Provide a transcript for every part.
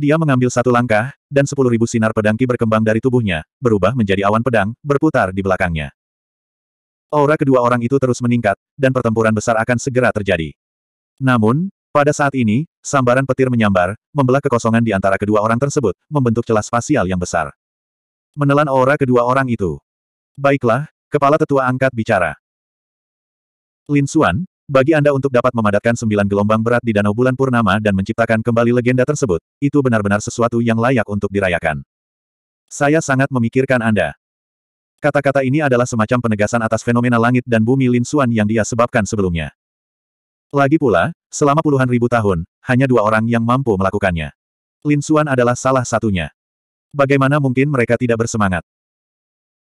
Dia mengambil satu langkah, dan sepuluh ribu sinar pedang ki berkembang dari tubuhnya, berubah menjadi awan pedang, berputar di belakangnya. Aura kedua orang itu terus meningkat, dan pertempuran besar akan segera terjadi. Namun, pada saat ini, sambaran petir menyambar, membelah kekosongan di antara kedua orang tersebut, membentuk celah spasial yang besar. Menelan aura kedua orang itu. Baiklah, kepala tetua angkat bicara. Lin Xuan, bagi Anda untuk dapat memadatkan sembilan gelombang berat di Danau Bulan Purnama dan menciptakan kembali legenda tersebut, itu benar-benar sesuatu yang layak untuk dirayakan. Saya sangat memikirkan Anda. Kata-kata ini adalah semacam penegasan atas fenomena langit dan bumi Lin Xuan yang dia sebabkan sebelumnya. Lagi pula, selama puluhan ribu tahun, hanya dua orang yang mampu melakukannya. Lin Xuan adalah salah satunya. Bagaimana mungkin mereka tidak bersemangat?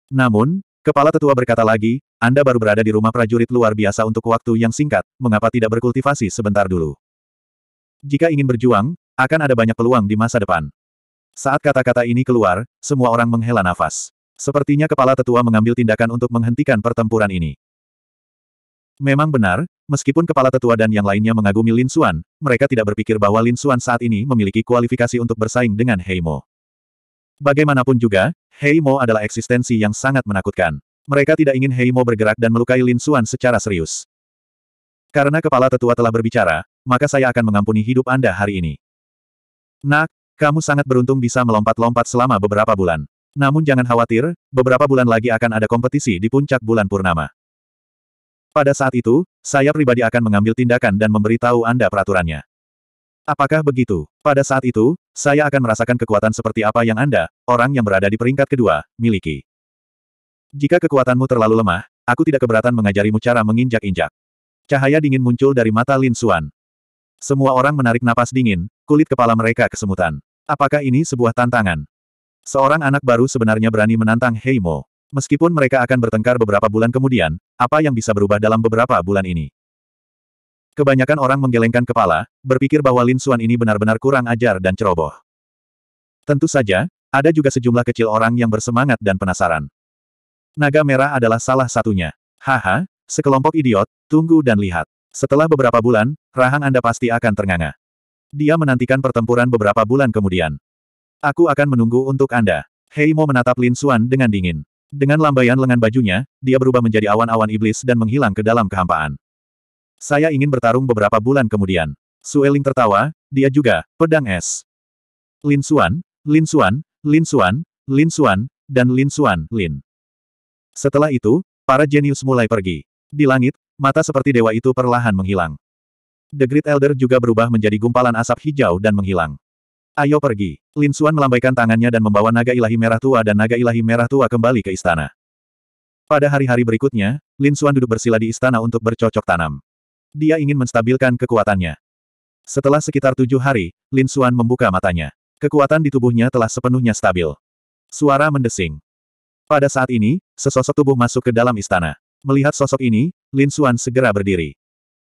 Namun, Kepala tetua berkata lagi, Anda baru berada di rumah prajurit luar biasa untuk waktu yang singkat, mengapa tidak berkultivasi sebentar dulu? Jika ingin berjuang, akan ada banyak peluang di masa depan. Saat kata-kata ini keluar, semua orang menghela nafas. Sepertinya kepala tetua mengambil tindakan untuk menghentikan pertempuran ini. Memang benar, meskipun kepala tetua dan yang lainnya mengagumi Lin Xuan, mereka tidak berpikir bahwa Lin Xuan saat ini memiliki kualifikasi untuk bersaing dengan Heimo. Bagaimanapun juga, Heimo adalah eksistensi yang sangat menakutkan. Mereka tidak ingin Heimo bergerak dan melukai Lin Xuan secara serius. Karena kepala tetua telah berbicara, maka saya akan mengampuni hidup Anda hari ini. Nak, kamu sangat beruntung bisa melompat-lompat selama beberapa bulan. Namun jangan khawatir, beberapa bulan lagi akan ada kompetisi di puncak bulan purnama. Pada saat itu, saya pribadi akan mengambil tindakan dan memberitahu Anda peraturannya. Apakah begitu? Pada saat itu, saya akan merasakan kekuatan seperti apa yang Anda, orang yang berada di peringkat kedua, miliki. Jika kekuatanmu terlalu lemah, aku tidak keberatan mengajarimu cara menginjak-injak. Cahaya dingin muncul dari mata Lin Suan. Semua orang menarik napas dingin, kulit kepala mereka kesemutan. Apakah ini sebuah tantangan? Seorang anak baru sebenarnya berani menantang Heimo. Meskipun mereka akan bertengkar beberapa bulan kemudian, apa yang bisa berubah dalam beberapa bulan ini? Kebanyakan orang menggelengkan kepala, berpikir bahwa Lin Xuan ini benar-benar kurang ajar dan ceroboh. Tentu saja, ada juga sejumlah kecil orang yang bersemangat dan penasaran. Naga merah adalah salah satunya. Haha, sekelompok idiot, tunggu dan lihat. Setelah beberapa bulan, rahang Anda pasti akan ternganga. Dia menantikan pertempuran beberapa bulan kemudian. Aku akan menunggu untuk Anda. Hei Heimo menatap Lin Xuan dengan dingin. Dengan lambaian lengan bajunya, dia berubah menjadi awan-awan iblis dan menghilang ke dalam kehampaan. Saya ingin bertarung beberapa bulan kemudian. Sueling tertawa, dia juga, pedang es. Lin Xuan, Lin Xuan, Lin Xuan, Lin Xuan, dan Lin Xuan, Lin. Setelah itu, para jenius mulai pergi. Di langit, mata seperti dewa itu perlahan menghilang. The Great Elder juga berubah menjadi gumpalan asap hijau dan menghilang. Ayo pergi. Lin Xuan melambaikan tangannya dan membawa naga ilahi merah tua dan naga ilahi merah tua kembali ke istana. Pada hari-hari berikutnya, Lin Xuan duduk bersila di istana untuk bercocok tanam. Dia ingin menstabilkan kekuatannya. Setelah sekitar tujuh hari, Lin Xuan membuka matanya. Kekuatan di tubuhnya telah sepenuhnya stabil. Suara mendesing. Pada saat ini, sesosok tubuh masuk ke dalam istana. Melihat sosok ini, Lin Xuan segera berdiri.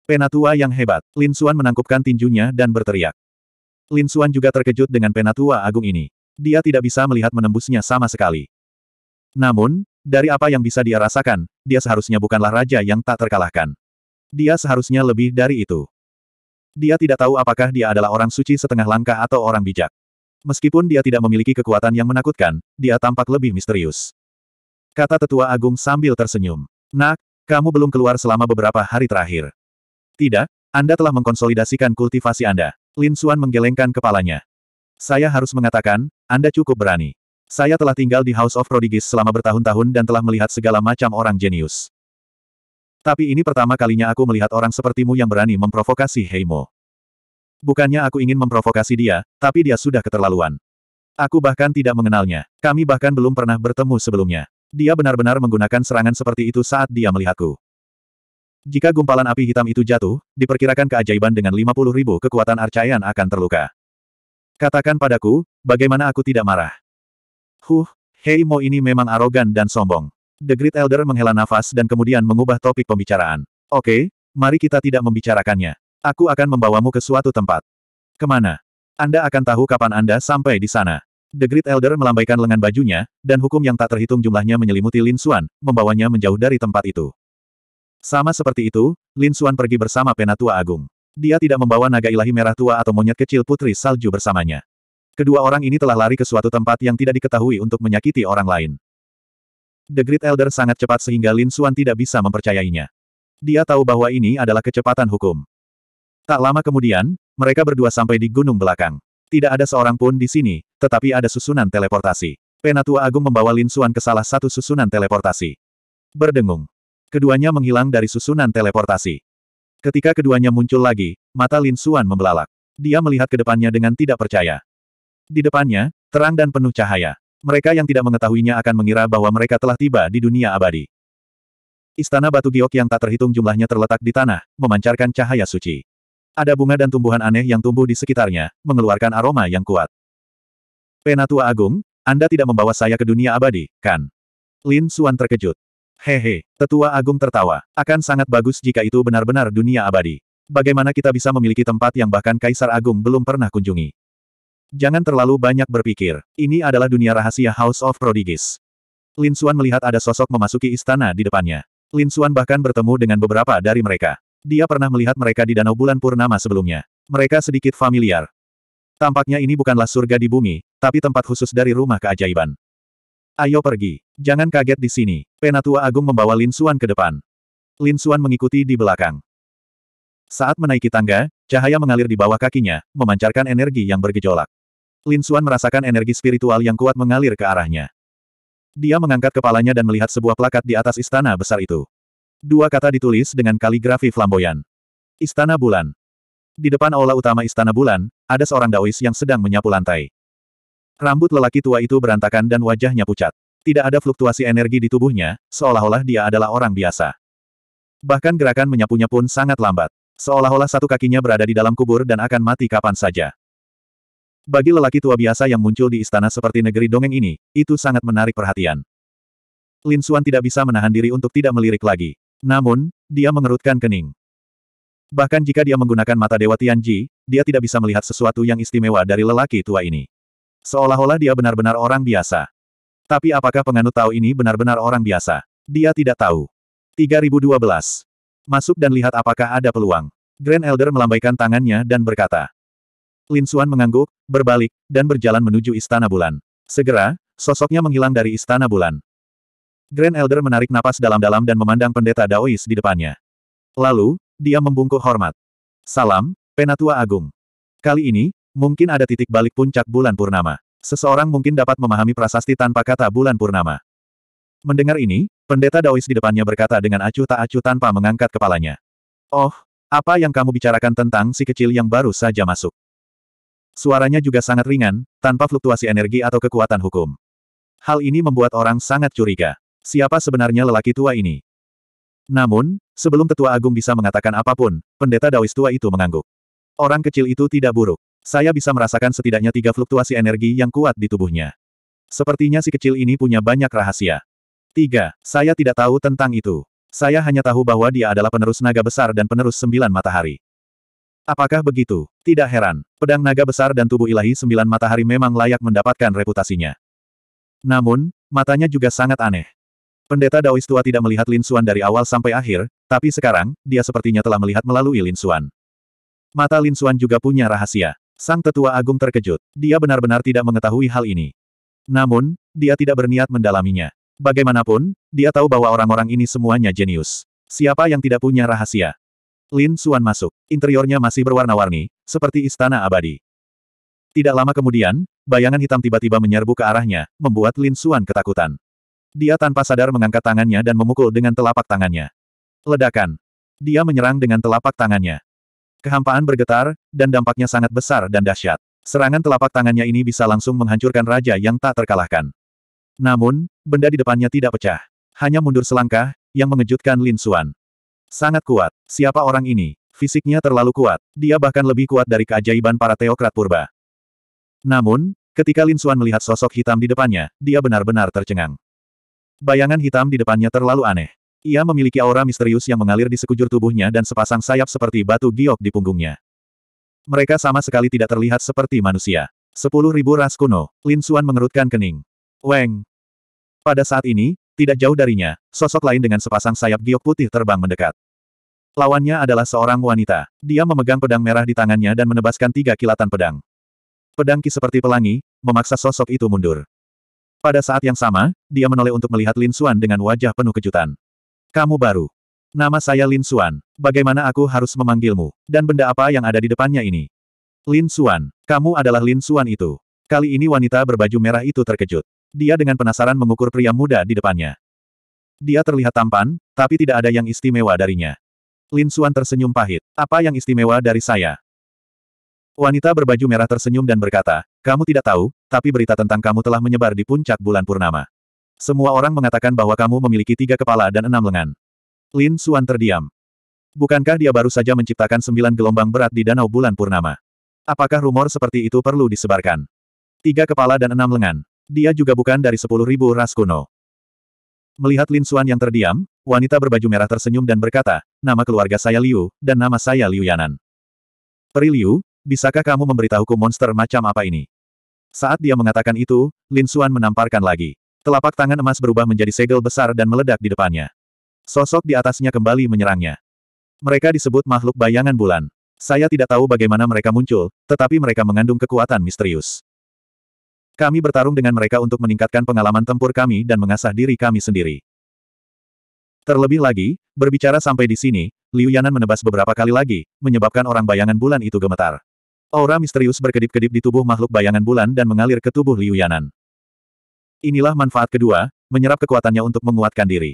Penatua yang hebat, Lin Xuan menangkupkan tinjunya dan berteriak. Lin Xuan juga terkejut dengan penatua agung ini. Dia tidak bisa melihat menembusnya sama sekali. Namun, dari apa yang bisa dia rasakan, dia seharusnya bukanlah raja yang tak terkalahkan. Dia seharusnya lebih dari itu. Dia tidak tahu apakah dia adalah orang suci setengah langkah atau orang bijak. Meskipun dia tidak memiliki kekuatan yang menakutkan, dia tampak lebih misterius. Kata tetua agung sambil tersenyum. Nak, kamu belum keluar selama beberapa hari terakhir. Tidak, Anda telah mengkonsolidasikan kultivasi Anda. Lin Suan menggelengkan kepalanya. Saya harus mengatakan, Anda cukup berani. Saya telah tinggal di House of Prodigies selama bertahun-tahun dan telah melihat segala macam orang jenius. Tapi ini pertama kalinya aku melihat orang sepertimu yang berani memprovokasi Heimo. Bukannya aku ingin memprovokasi dia, tapi dia sudah keterlaluan. Aku bahkan tidak mengenalnya. Kami bahkan belum pernah bertemu sebelumnya. Dia benar-benar menggunakan serangan seperti itu saat dia melihatku. Jika gumpalan api hitam itu jatuh, diperkirakan keajaiban dengan 50 ribu kekuatan Arcayan akan terluka. Katakan padaku, bagaimana aku tidak marah? Huh, Heimo ini memang arogan dan sombong. The Great Elder menghela nafas dan kemudian mengubah topik pembicaraan. Oke, mari kita tidak membicarakannya. Aku akan membawamu ke suatu tempat. Kemana? Anda akan tahu kapan Anda sampai di sana. The Great Elder melambaikan lengan bajunya, dan hukum yang tak terhitung jumlahnya menyelimuti Lin Xuan, membawanya menjauh dari tempat itu. Sama seperti itu, Lin Xuan pergi bersama Penatua Agung. Dia tidak membawa naga ilahi merah tua atau monyet kecil putri salju bersamanya. Kedua orang ini telah lari ke suatu tempat yang tidak diketahui untuk menyakiti orang lain. The Great Elder sangat cepat sehingga Lin Suan tidak bisa mempercayainya. Dia tahu bahwa ini adalah kecepatan hukum. Tak lama kemudian, mereka berdua sampai di gunung belakang. Tidak ada seorang pun di sini, tetapi ada susunan teleportasi. Penatua Agung membawa Lin Suan ke salah satu susunan teleportasi. Berdengung. Keduanya menghilang dari susunan teleportasi. Ketika keduanya muncul lagi, mata Lin Suan membelalak. Dia melihat ke depannya dengan tidak percaya. Di depannya, terang dan penuh cahaya. Mereka yang tidak mengetahuinya akan mengira bahwa mereka telah tiba di dunia abadi. Istana batu giok yang tak terhitung jumlahnya terletak di tanah, memancarkan cahaya suci. Ada bunga dan tumbuhan aneh yang tumbuh di sekitarnya, mengeluarkan aroma yang kuat. Penatua Agung, Anda tidak membawa saya ke dunia abadi, kan? Lin Suan terkejut. Hehe, tetua Agung tertawa. Akan sangat bagus jika itu benar-benar dunia abadi. Bagaimana kita bisa memiliki tempat yang bahkan Kaisar Agung belum pernah kunjungi? Jangan terlalu banyak berpikir. Ini adalah dunia rahasia House of Prodigies. Lin Xuan melihat ada sosok memasuki istana di depannya. Lin Xuan bahkan bertemu dengan beberapa dari mereka. Dia pernah melihat mereka di Danau Bulan Purnama sebelumnya. Mereka sedikit familiar. Tampaknya ini bukanlah surga di bumi, tapi tempat khusus dari rumah keajaiban. Ayo pergi. Jangan kaget di sini. Penatua Agung membawa Lin Xuan ke depan. Lin Xuan mengikuti di belakang. Saat menaiki tangga, cahaya mengalir di bawah kakinya, memancarkan energi yang bergejolak. Lin Xuan merasakan energi spiritual yang kuat mengalir ke arahnya. Dia mengangkat kepalanya dan melihat sebuah plakat di atas istana besar itu. Dua kata ditulis dengan kaligrafi flamboyan. Istana Bulan. Di depan aula utama Istana Bulan, ada seorang daois yang sedang menyapu lantai. Rambut lelaki tua itu berantakan dan wajahnya pucat. Tidak ada fluktuasi energi di tubuhnya, seolah-olah dia adalah orang biasa. Bahkan gerakan menyapunya pun sangat lambat. Seolah-olah satu kakinya berada di dalam kubur dan akan mati kapan saja. Bagi lelaki tua biasa yang muncul di istana seperti negeri dongeng ini, itu sangat menarik perhatian. Lin Xuan tidak bisa menahan diri untuk tidak melirik lagi. Namun, dia mengerutkan kening. Bahkan jika dia menggunakan mata Dewa Tianji, dia tidak bisa melihat sesuatu yang istimewa dari lelaki tua ini. Seolah-olah dia benar-benar orang biasa. Tapi apakah penganut tahu ini benar-benar orang biasa? Dia tidak tahu. 3012. Masuk dan lihat apakah ada peluang. Grand Elder melambaikan tangannya dan berkata. Lin Xuan mengangguk, berbalik, dan berjalan menuju Istana Bulan. Segera, sosoknya menghilang dari Istana Bulan. Grand Elder menarik napas dalam-dalam dan memandang pendeta Daois di depannya. Lalu, dia membungkuk hormat. Salam, Penatua Agung. Kali ini, mungkin ada titik balik puncak bulan purnama. Seseorang mungkin dapat memahami prasasti tanpa kata bulan purnama. Mendengar ini, pendeta Daois di depannya berkata dengan acuh tak acuh tanpa mengangkat kepalanya. Oh, apa yang kamu bicarakan tentang si kecil yang baru saja masuk? Suaranya juga sangat ringan, tanpa fluktuasi energi atau kekuatan hukum. Hal ini membuat orang sangat curiga. Siapa sebenarnya lelaki tua ini? Namun, sebelum tetua agung bisa mengatakan apapun, pendeta Daois tua itu mengangguk. Orang kecil itu tidak buruk. Saya bisa merasakan setidaknya tiga fluktuasi energi yang kuat di tubuhnya. Sepertinya si kecil ini punya banyak rahasia. Tiga, Saya tidak tahu tentang itu. Saya hanya tahu bahwa dia adalah penerus naga besar dan penerus sembilan matahari. Apakah begitu? Tidak heran. Pedang naga besar dan tubuh ilahi sembilan matahari memang layak mendapatkan reputasinya. Namun, matanya juga sangat aneh. Pendeta Daois tua tidak melihat Lin Xuan dari awal sampai akhir, tapi sekarang, dia sepertinya telah melihat melalui Lin Xuan. Mata Lin Xuan juga punya rahasia. Sang tetua agung terkejut. Dia benar-benar tidak mengetahui hal ini. Namun, dia tidak berniat mendalaminya. Bagaimanapun, dia tahu bahwa orang-orang ini semuanya jenius. Siapa yang tidak punya rahasia? Lin Suan masuk. Interiornya masih berwarna-warni, seperti istana abadi. Tidak lama kemudian, bayangan hitam tiba-tiba menyerbu ke arahnya, membuat Lin Suan ketakutan. Dia tanpa sadar mengangkat tangannya dan memukul dengan telapak tangannya. Ledakan. Dia menyerang dengan telapak tangannya. Kehampaan bergetar, dan dampaknya sangat besar dan dahsyat. Serangan telapak tangannya ini bisa langsung menghancurkan raja yang tak terkalahkan. Namun, benda di depannya tidak pecah. Hanya mundur selangkah, yang mengejutkan Lin Suan. Sangat kuat. Siapa orang ini? Fisiknya terlalu kuat. Dia bahkan lebih kuat dari keajaiban para teokrat purba. Namun, ketika Lin Suan melihat sosok hitam di depannya, dia benar-benar tercengang. Bayangan hitam di depannya terlalu aneh. Ia memiliki aura misterius yang mengalir di sekujur tubuhnya dan sepasang sayap seperti batu giok di punggungnya. Mereka sama sekali tidak terlihat seperti manusia. Sepuluh ribu ras kuno, Lin Suan mengerutkan kening. Weng. Pada saat ini, tidak jauh darinya, sosok lain dengan sepasang sayap giok putih terbang mendekat. Lawannya adalah seorang wanita. Dia memegang pedang merah di tangannya dan menebaskan tiga kilatan pedang. Pedang ki seperti pelangi, memaksa sosok itu mundur. Pada saat yang sama, dia menoleh untuk melihat Lin Xuan dengan wajah penuh kejutan. Kamu baru. Nama saya Lin Xuan. Bagaimana aku harus memanggilmu? Dan benda apa yang ada di depannya ini? Lin Xuan. Kamu adalah Lin Xuan itu. Kali ini wanita berbaju merah itu terkejut. Dia dengan penasaran mengukur pria muda di depannya. Dia terlihat tampan, tapi tidak ada yang istimewa darinya. Lin Xuan tersenyum pahit. Apa yang istimewa dari saya? Wanita berbaju merah tersenyum dan berkata, kamu tidak tahu, tapi berita tentang kamu telah menyebar di puncak bulan purnama. Semua orang mengatakan bahwa kamu memiliki tiga kepala dan enam lengan. Lin Xuan terdiam. Bukankah dia baru saja menciptakan sembilan gelombang berat di danau bulan purnama? Apakah rumor seperti itu perlu disebarkan? Tiga kepala dan enam lengan. Dia juga bukan dari sepuluh ribu ras kuno. Melihat Lin Xuan yang terdiam, wanita berbaju merah tersenyum dan berkata, nama keluarga saya Liu, dan nama saya Liu Yanan. Peri Liu, bisakah kamu memberitahuku monster macam apa ini? Saat dia mengatakan itu, Lin Xuan menamparkan lagi. Telapak tangan emas berubah menjadi segel besar dan meledak di depannya. Sosok di atasnya kembali menyerangnya. Mereka disebut makhluk bayangan bulan. Saya tidak tahu bagaimana mereka muncul, tetapi mereka mengandung kekuatan misterius. Kami bertarung dengan mereka untuk meningkatkan pengalaman tempur kami dan mengasah diri kami sendiri. Terlebih lagi, berbicara sampai di sini, Liu Yanan menebas beberapa kali lagi, menyebabkan orang bayangan bulan itu gemetar. Aura misterius berkedip-kedip di tubuh makhluk bayangan bulan dan mengalir ke tubuh Liu Yanan. Inilah manfaat kedua, menyerap kekuatannya untuk menguatkan diri.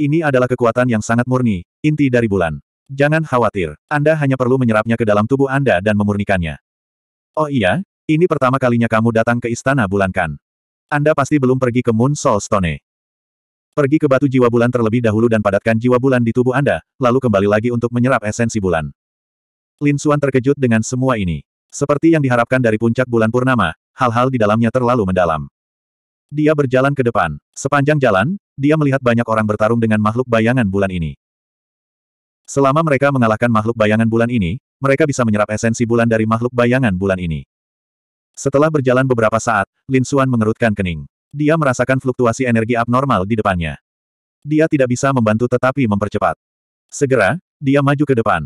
Ini adalah kekuatan yang sangat murni, inti dari bulan. Jangan khawatir, Anda hanya perlu menyerapnya ke dalam tubuh Anda dan memurnikannya. Oh iya, ini pertama kalinya kamu datang ke Istana Bulan kan? Anda pasti belum pergi ke Moon Soul Stone. Pergi ke batu jiwa bulan terlebih dahulu dan padatkan jiwa bulan di tubuh Anda, lalu kembali lagi untuk menyerap esensi bulan. Lin Suan terkejut dengan semua ini. Seperti yang diharapkan dari puncak bulan purnama, hal-hal di dalamnya terlalu mendalam. Dia berjalan ke depan. Sepanjang jalan, dia melihat banyak orang bertarung dengan makhluk bayangan bulan ini. Selama mereka mengalahkan makhluk bayangan bulan ini, mereka bisa menyerap esensi bulan dari makhluk bayangan bulan ini. Setelah berjalan beberapa saat, Lin Xuan mengerutkan kening. Dia merasakan fluktuasi energi abnormal di depannya. Dia tidak bisa membantu tetapi mempercepat. Segera, dia maju ke depan.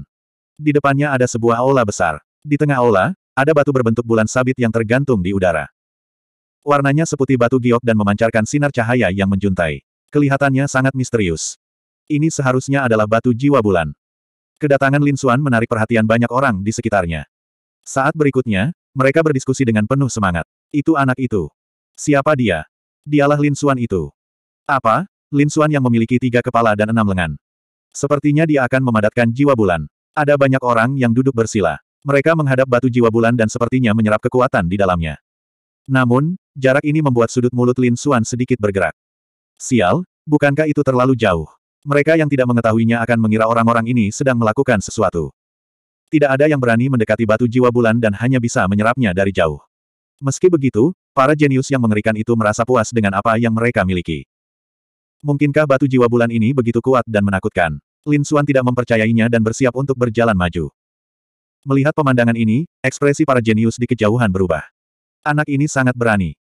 Di depannya ada sebuah aula besar. Di tengah aula, ada batu berbentuk bulan sabit yang tergantung di udara. Warnanya seputih batu giok dan memancarkan sinar cahaya yang menjuntai. Kelihatannya sangat misterius. Ini seharusnya adalah batu jiwa bulan. Kedatangan Lin Xuan menarik perhatian banyak orang di sekitarnya. Saat berikutnya, mereka berdiskusi dengan penuh semangat. Itu anak itu. Siapa dia? Dialah Lin Xuan itu. Apa? Lin Xuan yang memiliki tiga kepala dan enam lengan. Sepertinya dia akan memadatkan jiwa bulan. Ada banyak orang yang duduk bersila. Mereka menghadap batu jiwa bulan dan sepertinya menyerap kekuatan di dalamnya. Namun, jarak ini membuat sudut mulut Lin Xuan sedikit bergerak. Sial, bukankah itu terlalu jauh? Mereka yang tidak mengetahuinya akan mengira orang-orang ini sedang melakukan sesuatu. Tidak ada yang berani mendekati batu jiwa bulan dan hanya bisa menyerapnya dari jauh. Meski begitu, para jenius yang mengerikan itu merasa puas dengan apa yang mereka miliki. Mungkinkah batu jiwa bulan ini begitu kuat dan menakutkan? Lin Xuan tidak mempercayainya dan bersiap untuk berjalan maju. Melihat pemandangan ini, ekspresi para jenius di kejauhan berubah. Anak ini sangat berani.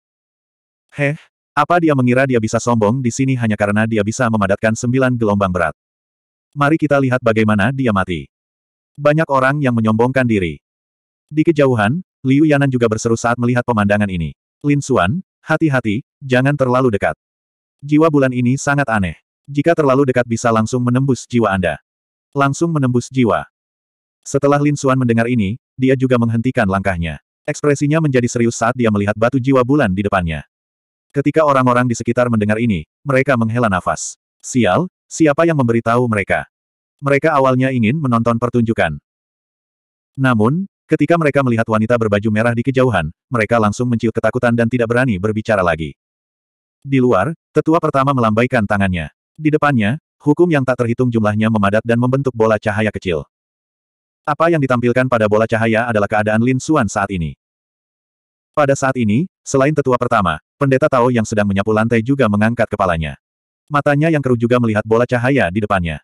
Heh, apa dia mengira dia bisa sombong di sini hanya karena dia bisa memadatkan sembilan gelombang berat? Mari kita lihat bagaimana dia mati. Banyak orang yang menyombongkan diri. Di kejauhan, Liu Yanan juga berseru saat melihat pemandangan ini. Lin Xuan, hati-hati, jangan terlalu dekat. Jiwa bulan ini sangat aneh. Jika terlalu dekat bisa langsung menembus jiwa Anda. Langsung menembus jiwa. Setelah Lin Xuan mendengar ini, dia juga menghentikan langkahnya. Ekspresinya menjadi serius saat dia melihat batu jiwa bulan di depannya. Ketika orang-orang di sekitar mendengar ini, mereka menghela nafas. Sial, siapa yang memberitahu mereka? Mereka awalnya ingin menonton pertunjukan. Namun, ketika mereka melihat wanita berbaju merah di kejauhan, mereka langsung menciut ketakutan dan tidak berani berbicara lagi. Di luar, tetua pertama melambaikan tangannya. Di depannya, hukum yang tak terhitung jumlahnya memadat dan membentuk bola cahaya kecil. Apa yang ditampilkan pada bola cahaya adalah keadaan Lin Xuan saat ini. Pada saat ini, selain tetua pertama, pendeta Tao yang sedang menyapu lantai juga mengangkat kepalanya. Matanya yang keruh juga melihat bola cahaya di depannya.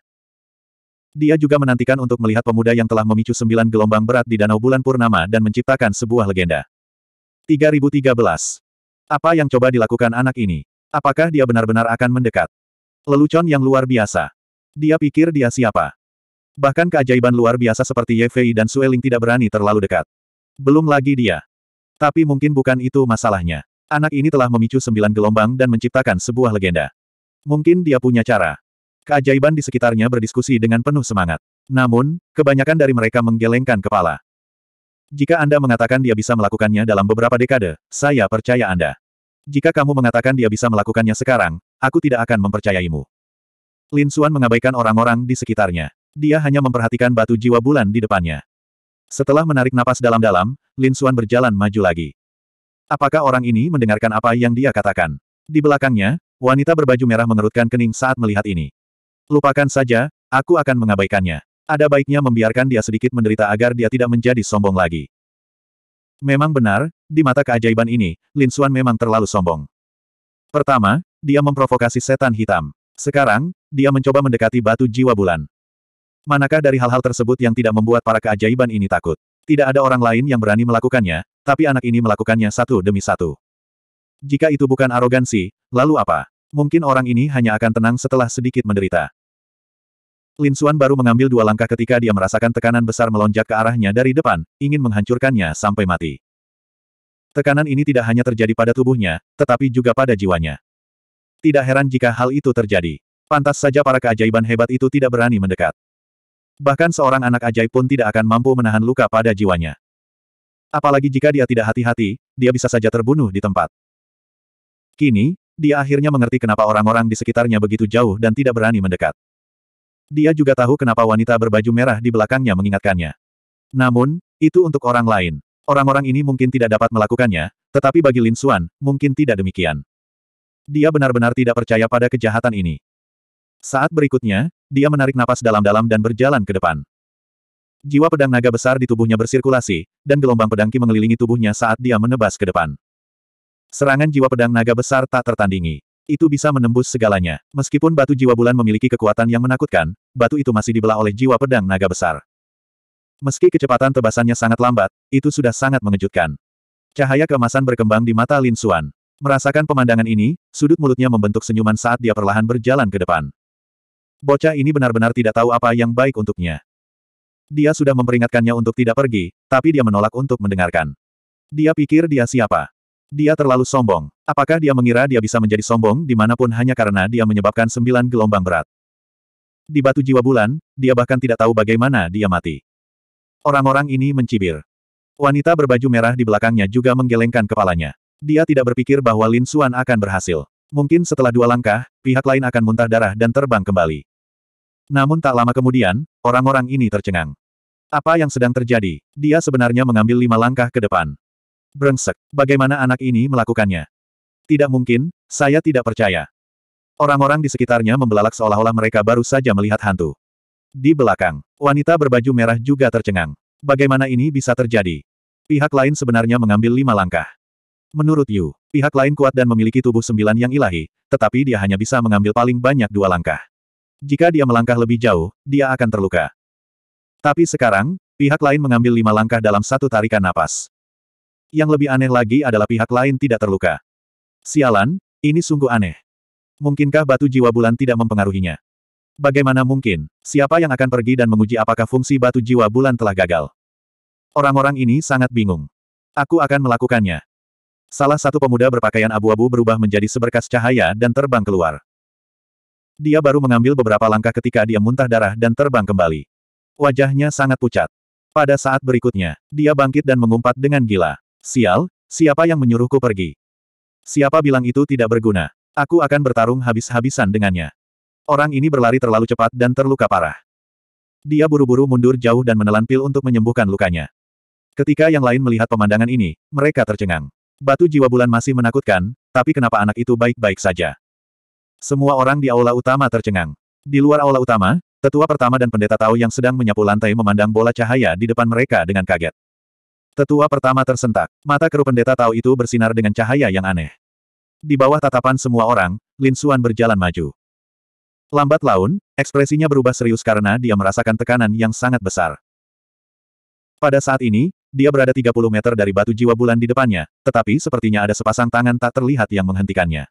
Dia juga menantikan untuk melihat pemuda yang telah memicu sembilan gelombang berat di Danau Bulan Purnama dan menciptakan sebuah legenda. 3013. Apa yang coba dilakukan anak ini? Apakah dia benar-benar akan mendekat? Lelucon yang luar biasa. Dia pikir dia siapa? Bahkan keajaiban luar biasa seperti Ye Fei dan Sueling tidak berani terlalu dekat. Belum lagi dia. Tapi mungkin bukan itu masalahnya. Anak ini telah memicu sembilan gelombang dan menciptakan sebuah legenda. Mungkin dia punya cara. Keajaiban di sekitarnya berdiskusi dengan penuh semangat. Namun, kebanyakan dari mereka menggelengkan kepala. Jika Anda mengatakan dia bisa melakukannya dalam beberapa dekade, saya percaya Anda. Jika kamu mengatakan dia bisa melakukannya sekarang, aku tidak akan mempercayaimu. Lin Xuan mengabaikan orang-orang di sekitarnya. Dia hanya memperhatikan batu jiwa bulan di depannya. Setelah menarik napas dalam-dalam, Lin Xuan berjalan maju lagi. Apakah orang ini mendengarkan apa yang dia katakan? Di belakangnya, wanita berbaju merah mengerutkan kening saat melihat ini. Lupakan saja, aku akan mengabaikannya. Ada baiknya membiarkan dia sedikit menderita agar dia tidak menjadi sombong lagi. Memang benar, di mata keajaiban ini, Lin Xuan memang terlalu sombong. Pertama, dia memprovokasi setan hitam. Sekarang, dia mencoba mendekati batu jiwa bulan. Manakah dari hal-hal tersebut yang tidak membuat para keajaiban ini takut? Tidak ada orang lain yang berani melakukannya, tapi anak ini melakukannya satu demi satu. Jika itu bukan arogansi, lalu apa? Mungkin orang ini hanya akan tenang setelah sedikit menderita. Lin Xuan baru mengambil dua langkah ketika dia merasakan tekanan besar melonjak ke arahnya dari depan, ingin menghancurkannya sampai mati. Tekanan ini tidak hanya terjadi pada tubuhnya, tetapi juga pada jiwanya. Tidak heran jika hal itu terjadi. Pantas saja para keajaiban hebat itu tidak berani mendekat. Bahkan seorang anak ajaib pun tidak akan mampu menahan luka pada jiwanya. Apalagi jika dia tidak hati-hati, dia bisa saja terbunuh di tempat. Kini, dia akhirnya mengerti kenapa orang-orang di sekitarnya begitu jauh dan tidak berani mendekat. Dia juga tahu kenapa wanita berbaju merah di belakangnya mengingatkannya. Namun, itu untuk orang lain. Orang-orang ini mungkin tidak dapat melakukannya, tetapi bagi Lin Xuan, mungkin tidak demikian. Dia benar-benar tidak percaya pada kejahatan ini. Saat berikutnya, dia menarik napas dalam-dalam dan berjalan ke depan. Jiwa pedang naga besar di tubuhnya bersirkulasi, dan gelombang pedangki mengelilingi tubuhnya saat dia menebas ke depan. Serangan jiwa pedang naga besar tak tertandingi. Itu bisa menembus segalanya. Meskipun batu jiwa bulan memiliki kekuatan yang menakutkan, batu itu masih dibelah oleh jiwa pedang naga besar. Meski kecepatan tebasannya sangat lambat, itu sudah sangat mengejutkan. Cahaya kemasan berkembang di mata Lin Suan. Merasakan pemandangan ini, sudut mulutnya membentuk senyuman saat dia perlahan berjalan ke depan. Bocah ini benar-benar tidak tahu apa yang baik untuknya. Dia sudah memperingatkannya untuk tidak pergi, tapi dia menolak untuk mendengarkan. Dia pikir dia siapa. Dia terlalu sombong. Apakah dia mengira dia bisa menjadi sombong dimanapun hanya karena dia menyebabkan sembilan gelombang berat? Di batu jiwa bulan, dia bahkan tidak tahu bagaimana dia mati. Orang-orang ini mencibir. Wanita berbaju merah di belakangnya juga menggelengkan kepalanya. Dia tidak berpikir bahwa Lin Xuan akan berhasil. Mungkin setelah dua langkah, pihak lain akan muntah darah dan terbang kembali. Namun tak lama kemudian, orang-orang ini tercengang. Apa yang sedang terjadi? Dia sebenarnya mengambil lima langkah ke depan. Brengsek, bagaimana anak ini melakukannya? Tidak mungkin, saya tidak percaya. Orang-orang di sekitarnya membelalak seolah-olah mereka baru saja melihat hantu. Di belakang, wanita berbaju merah juga tercengang. Bagaimana ini bisa terjadi? Pihak lain sebenarnya mengambil lima langkah. Menurut Yu, pihak lain kuat dan memiliki tubuh sembilan yang ilahi, tetapi dia hanya bisa mengambil paling banyak dua langkah. Jika dia melangkah lebih jauh, dia akan terluka. Tapi sekarang, pihak lain mengambil lima langkah dalam satu tarikan napas yang lebih aneh lagi adalah pihak lain tidak terluka. Sialan, ini sungguh aneh. Mungkinkah batu jiwa bulan tidak mempengaruhinya? Bagaimana mungkin, siapa yang akan pergi dan menguji apakah fungsi batu jiwa bulan telah gagal? Orang-orang ini sangat bingung. Aku akan melakukannya. Salah satu pemuda berpakaian abu-abu berubah menjadi seberkas cahaya dan terbang keluar. Dia baru mengambil beberapa langkah ketika dia muntah darah dan terbang kembali. Wajahnya sangat pucat. Pada saat berikutnya, dia bangkit dan mengumpat dengan gila. Sial, siapa yang menyuruhku pergi? Siapa bilang itu tidak berguna? Aku akan bertarung habis-habisan dengannya. Orang ini berlari terlalu cepat dan terluka parah. Dia buru-buru mundur jauh dan menelan pil untuk menyembuhkan lukanya. Ketika yang lain melihat pemandangan ini, mereka tercengang. Batu jiwa bulan masih menakutkan, tapi kenapa anak itu baik-baik saja? Semua orang di aula utama tercengang. Di luar aula utama, tetua pertama dan pendeta tahu yang sedang menyapu lantai memandang bola cahaya di depan mereka dengan kaget. Tetua pertama tersentak. Mata keru pendeta tahu itu bersinar dengan cahaya yang aneh. Di bawah tatapan semua orang, Lin Xuan berjalan maju. Lambat laun, ekspresinya berubah serius karena dia merasakan tekanan yang sangat besar. Pada saat ini, dia berada 30 meter dari batu jiwa bulan di depannya, tetapi sepertinya ada sepasang tangan tak terlihat yang menghentikannya.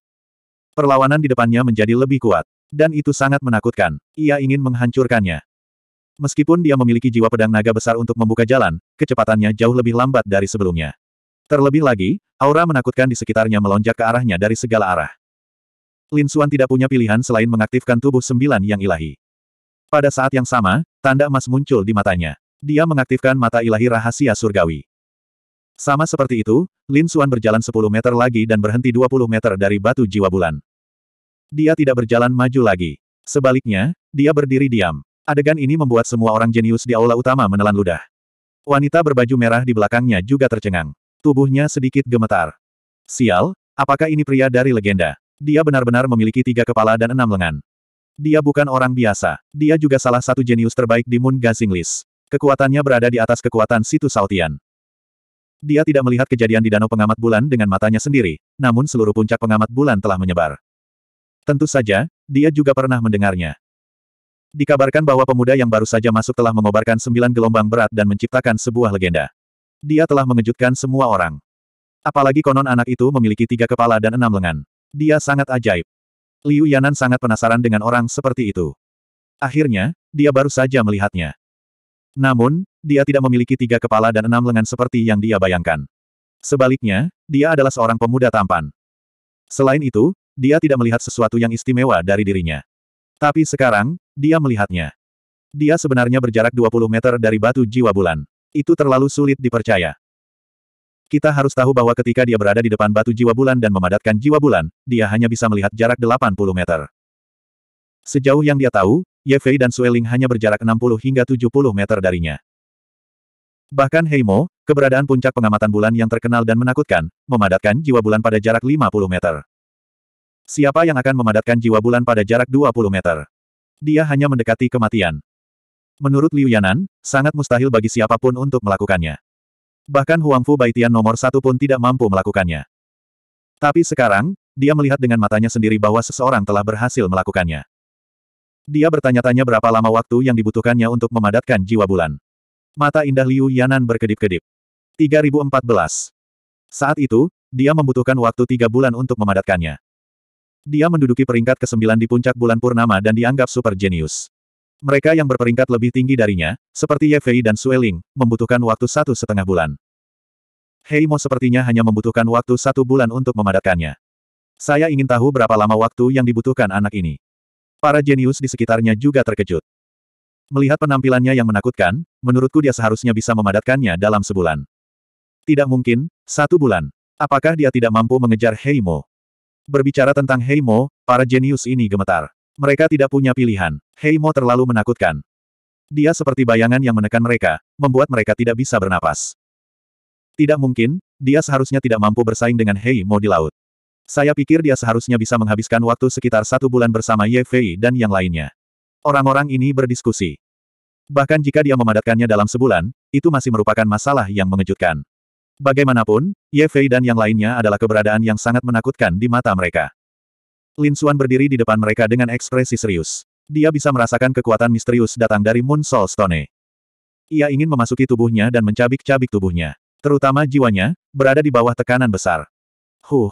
Perlawanan di depannya menjadi lebih kuat, dan itu sangat menakutkan. Ia ingin menghancurkannya. Meskipun dia memiliki jiwa pedang naga besar untuk membuka jalan, kecepatannya jauh lebih lambat dari sebelumnya. Terlebih lagi, aura menakutkan di sekitarnya melonjak ke arahnya dari segala arah. Lin Xuan tidak punya pilihan selain mengaktifkan tubuh sembilan yang ilahi. Pada saat yang sama, tanda emas muncul di matanya. Dia mengaktifkan mata ilahi rahasia surgawi. Sama seperti itu, Lin Xuan berjalan 10 meter lagi dan berhenti 20 meter dari batu jiwa bulan. Dia tidak berjalan maju lagi. Sebaliknya, dia berdiri diam. Adegan ini membuat semua orang jenius di aula utama menelan ludah. Wanita berbaju merah di belakangnya juga tercengang. Tubuhnya sedikit gemetar. Sial, apakah ini pria dari legenda? Dia benar-benar memiliki tiga kepala dan enam lengan. Dia bukan orang biasa. Dia juga salah satu jenius terbaik di Moon Gazing List. Kekuatannya berada di atas kekuatan Situ Sautian. Dia tidak melihat kejadian di Danau Pengamat Bulan dengan matanya sendiri, namun seluruh puncak pengamat bulan telah menyebar. Tentu saja, dia juga pernah mendengarnya. Dikabarkan bahwa pemuda yang baru saja masuk telah mengobarkan sembilan gelombang berat dan menciptakan sebuah legenda. Dia telah mengejutkan semua orang. Apalagi konon anak itu memiliki tiga kepala dan enam lengan. Dia sangat ajaib. Liu Yanan sangat penasaran dengan orang seperti itu. Akhirnya, dia baru saja melihatnya. Namun, dia tidak memiliki tiga kepala dan enam lengan seperti yang dia bayangkan. Sebaliknya, dia adalah seorang pemuda tampan. Selain itu, dia tidak melihat sesuatu yang istimewa dari dirinya. Tapi sekarang, dia melihatnya. Dia sebenarnya berjarak 20 meter dari batu jiwa bulan. Itu terlalu sulit dipercaya. Kita harus tahu bahwa ketika dia berada di depan batu jiwa bulan dan memadatkan jiwa bulan, dia hanya bisa melihat jarak 80 meter. Sejauh yang dia tahu, Ye Fei dan Sueling hanya berjarak 60 hingga 70 meter darinya. Bahkan Heimo, keberadaan puncak pengamatan bulan yang terkenal dan menakutkan, memadatkan jiwa bulan pada jarak 50 meter. Siapa yang akan memadatkan jiwa bulan pada jarak 20 meter? dia hanya mendekati kematian. Menurut Liu Yanan, sangat mustahil bagi siapapun untuk melakukannya. Bahkan Huangfu Baitian nomor satu pun tidak mampu melakukannya. Tapi sekarang, dia melihat dengan matanya sendiri bahwa seseorang telah berhasil melakukannya. Dia bertanya-tanya berapa lama waktu yang dibutuhkannya untuk memadatkan jiwa bulan. Mata indah Liu Yanan berkedip-kedip. 3014. Saat itu, dia membutuhkan waktu tiga bulan untuk memadatkannya. Dia menduduki peringkat ke-9 di puncak bulan purnama dan dianggap super jenius. Mereka yang berperingkat lebih tinggi darinya, seperti Ye Fei dan Sueling, membutuhkan waktu satu setengah bulan. Heimo sepertinya hanya membutuhkan waktu satu bulan untuk memadatkannya. Saya ingin tahu berapa lama waktu yang dibutuhkan anak ini. Para jenius di sekitarnya juga terkejut. Melihat penampilannya yang menakutkan, menurutku dia seharusnya bisa memadatkannya dalam sebulan. Tidak mungkin, satu bulan. Apakah dia tidak mampu mengejar Heimo? Berbicara tentang Heimo, para jenius ini gemetar. Mereka tidak punya pilihan. Heimo terlalu menakutkan. Dia seperti bayangan yang menekan mereka, membuat mereka tidak bisa bernapas. Tidak mungkin, dia seharusnya tidak mampu bersaing dengan Heimo di laut. Saya pikir dia seharusnya bisa menghabiskan waktu sekitar satu bulan bersama Ye Fei dan yang lainnya. Orang-orang ini berdiskusi. Bahkan jika dia memadatkannya dalam sebulan, itu masih merupakan masalah yang mengejutkan. Bagaimanapun, Ye Fei dan yang lainnya adalah keberadaan yang sangat menakutkan di mata mereka. Lin Xuan berdiri di depan mereka dengan ekspresi serius. Dia bisa merasakan kekuatan misterius datang dari Moon Soul Stone. Ia ingin memasuki tubuhnya dan mencabik-cabik tubuhnya. Terutama jiwanya, berada di bawah tekanan besar. Huh.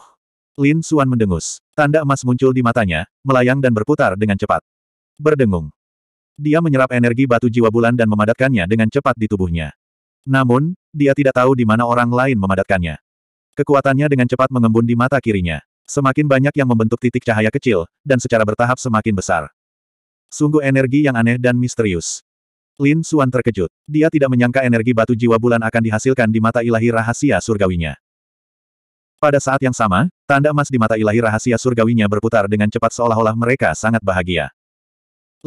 Lin Xuan mendengus. Tanda emas muncul di matanya, melayang dan berputar dengan cepat. Berdengung. Dia menyerap energi batu jiwa bulan dan memadatkannya dengan cepat di tubuhnya. Namun, dia tidak tahu di mana orang lain memadatkannya. Kekuatannya dengan cepat mengembun di mata kirinya. Semakin banyak yang membentuk titik cahaya kecil, dan secara bertahap semakin besar. Sungguh energi yang aneh dan misterius. Lin Suan terkejut. Dia tidak menyangka energi batu jiwa bulan akan dihasilkan di mata ilahi rahasia surgawinya. Pada saat yang sama, tanda emas di mata ilahi rahasia surgawinya berputar dengan cepat seolah-olah mereka sangat bahagia.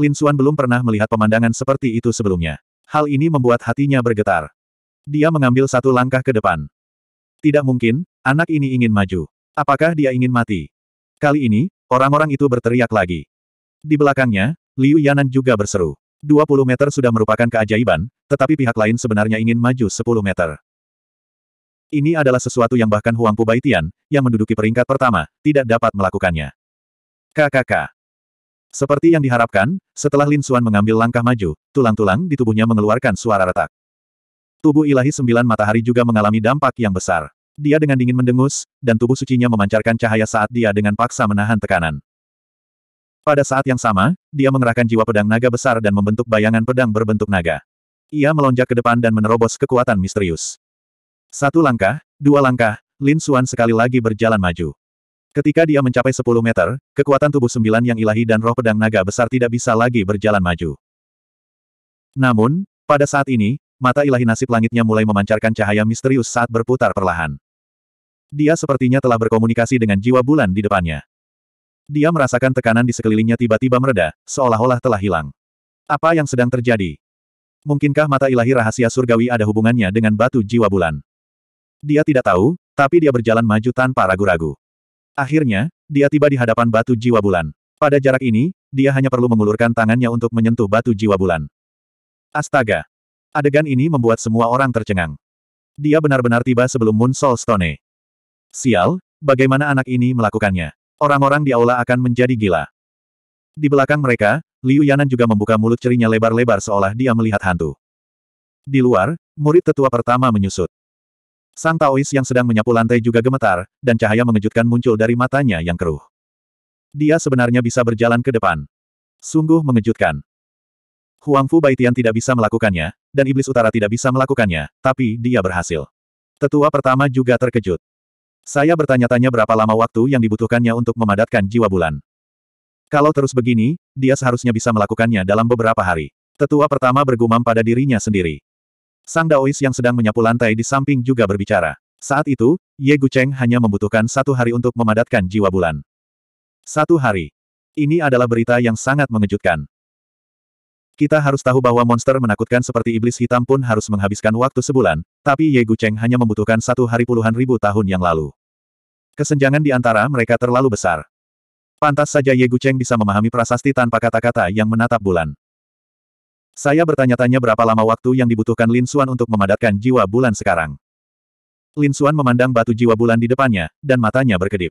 Lin Suan belum pernah melihat pemandangan seperti itu sebelumnya. Hal ini membuat hatinya bergetar. Dia mengambil satu langkah ke depan. Tidak mungkin, anak ini ingin maju. Apakah dia ingin mati? Kali ini, orang-orang itu berteriak lagi. Di belakangnya, Liu Yanan juga berseru. 20 meter sudah merupakan keajaiban, tetapi pihak lain sebenarnya ingin maju 10 meter. Ini adalah sesuatu yang bahkan Huang Pubaitian, yang menduduki peringkat pertama, tidak dapat melakukannya. KKK. Seperti yang diharapkan, setelah Lin Xuan mengambil langkah maju, tulang-tulang di tubuhnya mengeluarkan suara retak. Tubuh ilahi sembilan matahari juga mengalami dampak yang besar. Dia dengan dingin mendengus, dan tubuh sucinya memancarkan cahaya saat dia dengan paksa menahan tekanan. Pada saat yang sama, dia mengerahkan jiwa pedang naga besar dan membentuk bayangan pedang berbentuk naga. Ia melonjak ke depan dan menerobos kekuatan misterius. Satu langkah, dua langkah, Lin Xuan sekali lagi berjalan maju. Ketika dia mencapai 10 meter, kekuatan tubuh sembilan yang ilahi dan roh pedang naga besar tidak bisa lagi berjalan maju. Namun, pada saat ini, mata ilahi nasib langitnya mulai memancarkan cahaya misterius saat berputar perlahan. Dia sepertinya telah berkomunikasi dengan jiwa bulan di depannya. Dia merasakan tekanan di sekelilingnya tiba-tiba mereda, seolah-olah telah hilang. Apa yang sedang terjadi? Mungkinkah mata ilahi rahasia surgawi ada hubungannya dengan batu jiwa bulan? Dia tidak tahu, tapi dia berjalan maju tanpa ragu-ragu. Akhirnya, dia tiba di hadapan batu jiwa bulan. Pada jarak ini, dia hanya perlu mengulurkan tangannya untuk menyentuh batu jiwa bulan. Astaga! Adegan ini membuat semua orang tercengang. Dia benar-benar tiba sebelum Moon Soul Stone. Sial, bagaimana anak ini melakukannya? Orang-orang di aula akan menjadi gila. Di belakang mereka, Liu Yanan juga membuka mulut cerinya lebar-lebar seolah dia melihat hantu. Di luar, murid tetua pertama menyusut. Sang Taois yang sedang menyapu lantai juga gemetar, dan cahaya mengejutkan muncul dari matanya yang keruh. Dia sebenarnya bisa berjalan ke depan. Sungguh mengejutkan. Huang Fu Baitian tidak bisa melakukannya, dan Iblis Utara tidak bisa melakukannya, tapi dia berhasil. Tetua pertama juga terkejut. Saya bertanya-tanya berapa lama waktu yang dibutuhkannya untuk memadatkan jiwa bulan. Kalau terus begini, dia seharusnya bisa melakukannya dalam beberapa hari. Tetua pertama bergumam pada dirinya sendiri. Sang Daois yang sedang menyapu lantai di samping juga berbicara. Saat itu, Ye Gu Cheng hanya membutuhkan satu hari untuk memadatkan jiwa bulan. Satu hari. Ini adalah berita yang sangat mengejutkan. Kita harus tahu bahwa monster menakutkan seperti iblis hitam pun harus menghabiskan waktu sebulan, tapi Ye Gu Cheng hanya membutuhkan satu hari puluhan ribu tahun yang lalu. Kesenjangan di antara mereka terlalu besar. Pantas saja Ye Gu Cheng bisa memahami prasasti tanpa kata-kata yang menatap bulan. Saya bertanya-tanya berapa lama waktu yang dibutuhkan Lin Xuan untuk memadatkan jiwa bulan sekarang. Lin Xuan memandang batu jiwa bulan di depannya, dan matanya berkedip.